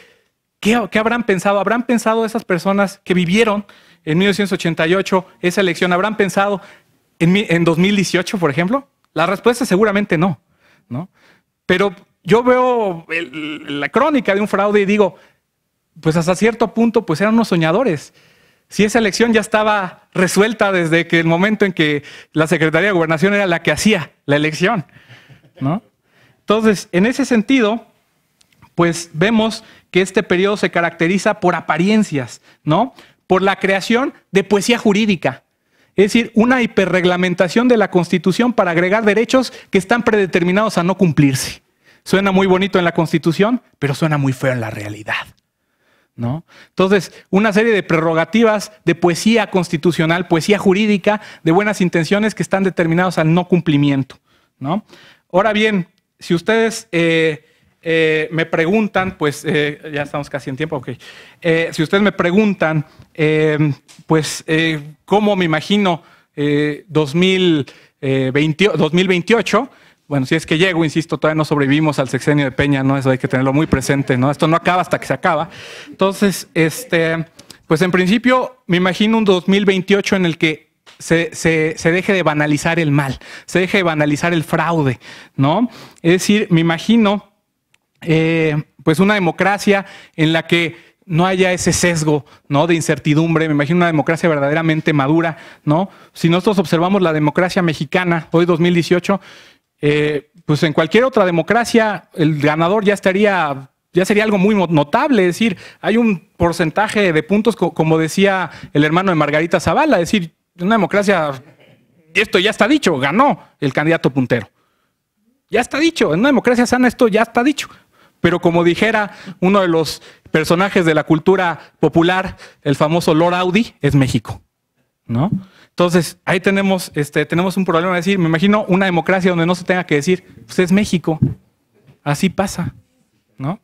¿qué, habrán pensado? ¿Habrán pensado esas personas que vivieron en 1988 esa elección? ¿Habrán pensado en, 2018, por ejemplo? La respuesta es seguramente no, ¿no? Pero yo veo la crónica de un fraude y digo, pues hasta cierto punto, pues eran unos soñadores. Si esa elección ya estaba resuelta desde que el momento en que la Secretaría de Gobernación era la que hacía la elección, ¿no? Entonces, en ese sentido, pues vemos que este periodo se caracteriza por apariencias, ¿no? Por la creación de poesía jurídica, es decir, una hiperreglamentación de la Constitución para agregar derechos que están predeterminados a no cumplirse. Suena muy bonito en la Constitución, pero suena muy feo en la realidad. ¿No? Entonces, una serie de prerrogativas de poesía constitucional, poesía jurídica, de buenas intenciones que están determinados al no cumplimiento. ¿no? Ahora bien, si ustedes eh, eh, me preguntan, pues eh, ya estamos casi en tiempo, ok. si ustedes me preguntan, pues, ¿cómo me imagino 2028? Bueno, si es que llego, insisto, todavía no sobrevivimos al sexenio de Peña, ¿no? Eso hay que tenerlo muy presente, ¿no? Esto no acaba hasta que se acaba. Entonces, este, pues en principio, me imagino un 2028 en el que se, deje de banalizar el mal, se deje de banalizar el fraude, ¿no? Es decir, me imagino, eh, pues una democracia en la que no haya ese sesgo ¿no? de incertidumbre. Me imagino una democracia verdaderamente madura. ¿no? Si nosotros observamos la democracia mexicana, hoy 2018, eh, pues en cualquier otra democracia el ganador ya estaría ya sería algo muy notable. Es decir, hay un porcentaje de puntos, como decía el hermano de Margarita Zavala, es decir, en una democracia, esto ya está dicho, ganó el candidato puntero. Ya está dicho, en una democracia sana esto ya está dicho. Pero como dijera uno de los personajes de la cultura popular, el famoso Lord Audi, es México. ¿No? Entonces, ahí tenemos, este, tenemos un problema de decir, me imagino una democracia donde no se tenga que decir, usted pues, es México. Así pasa, ¿no?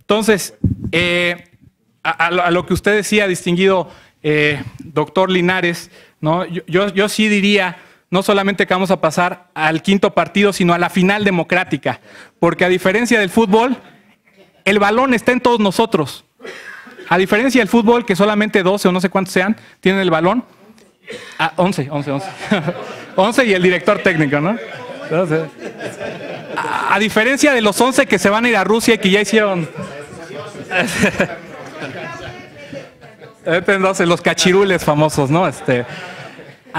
Entonces, eh, a, lo que usted decía, distinguido eh, doctor Linares, ¿no? Yo, yo, yo sí diría, no solamente que vamos a pasar al quinto partido, sino a la final democrática, porque a diferencia del fútbol, el balón está en todos nosotros. A diferencia del fútbol, que solamente 12 o no sé cuántos sean, tienen el balón, 11, 11, 11. 11 y el director técnico, ¿no? a, diferencia de los 11 que se van a ir a Rusia y que ya hicieron... 12, los cachirules famosos, ¿no? Este,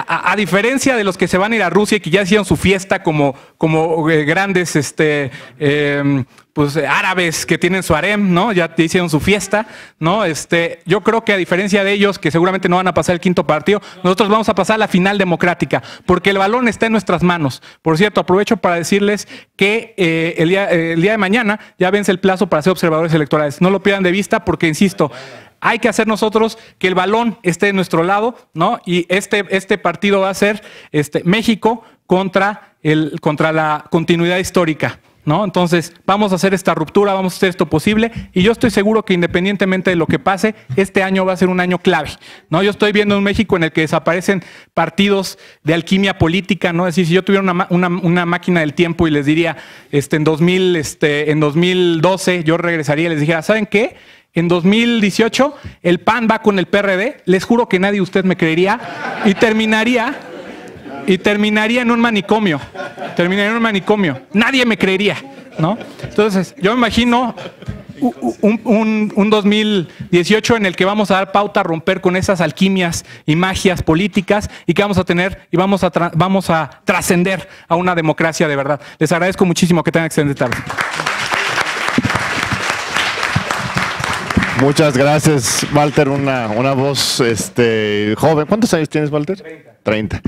a, diferencia de los que se van a ir a Rusia y que ya hicieron su fiesta como, como eh, grandes este, em, pues, árabes que tienen su harem, ¿no? Ya hicieron su fiesta, ¿no? Este, yo creo que a diferencia de ellos, que seguramente no van a pasar el quinto partido, nosotros vamos a pasar la final democrática, porque el balón está en nuestras manos. Por cierto, aprovecho para decirles que eh, el, día, el día de mañana ya vence el plazo para ser observadores electorales. No lo pierdan de vista porque, insisto, hay que hacer nosotros que el balón esté de nuestro lado, ¿no? Y este, este partido va a ser este, México contra, el, contra la continuidad histórica. ¿No? Entonces, vamos a hacer esta ruptura, vamos a hacer esto posible y yo estoy seguro que independientemente de lo que pase, este año va a ser un año clave, ¿no? Yo estoy viendo un México en el que desaparecen partidos de alquimia política, ¿no? Es decir, si yo tuviera una, una, una máquina del tiempo y les diría, este, en, 2000, este, en 2012 yo regresaría y les dijera, ¿saben qué? En 2018 el PAN va con el PRD, les juro que nadie de usted me creería, y terminaría, y terminaría en un manicomio, terminaría en un manicomio, nadie me creería, ¿no? Entonces, yo me imagino un, 2018 en el que vamos a dar pauta a romper con esas alquimias y magias políticas y que vamos a tener y vamos a, vamos a trascender a una democracia de verdad. Les agradezco muchísimo que tengan excelente tarde. Muchas gracias, Walter. Una, una voz este, joven. ¿Cuántos años tienes, Walter? Treinta.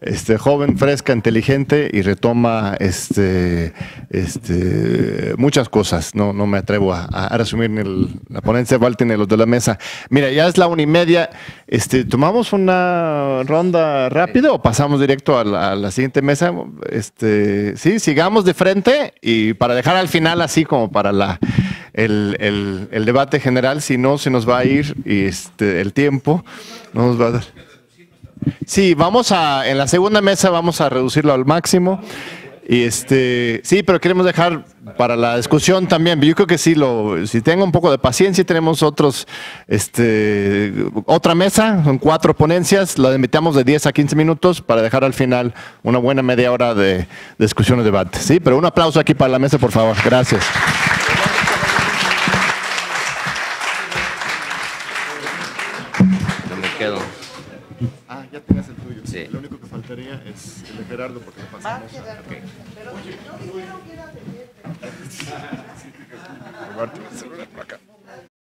Este, joven, fresca, inteligente y retoma este, este, muchas cosas. No, no me atrevo a, resumir la ponencia de Walter los de la mesa. Mira, ya es la una y media. Este, ¿Tomamos una ronda rápida o pasamos directo a la, siguiente mesa? Este, sí, sigamos de frente y para dejar al final así como para la, el, el debate general, si no se nos va a ir este, el tiempo no nos va a dar. Sí, vamos a, en la segunda mesa vamos a reducirlo al máximo. Y este, sí, pero queremos dejar para la discusión también. Yo creo que sí, lo, si tengo un poco de paciencia, tenemos otros, este, otra mesa, son cuatro ponencias, la invitamos de 10 a 15 minutos para dejar al final una buena media hora de discusión o debate. Sí, pero un aplauso aquí para la mesa, por favor. Gracias. ya tengas el tuyo. Lo único que faltaría es el de Gerardo porque lo pasamos. Ah, a... okay. Pero yo dijeron que era de Roberto, por acá.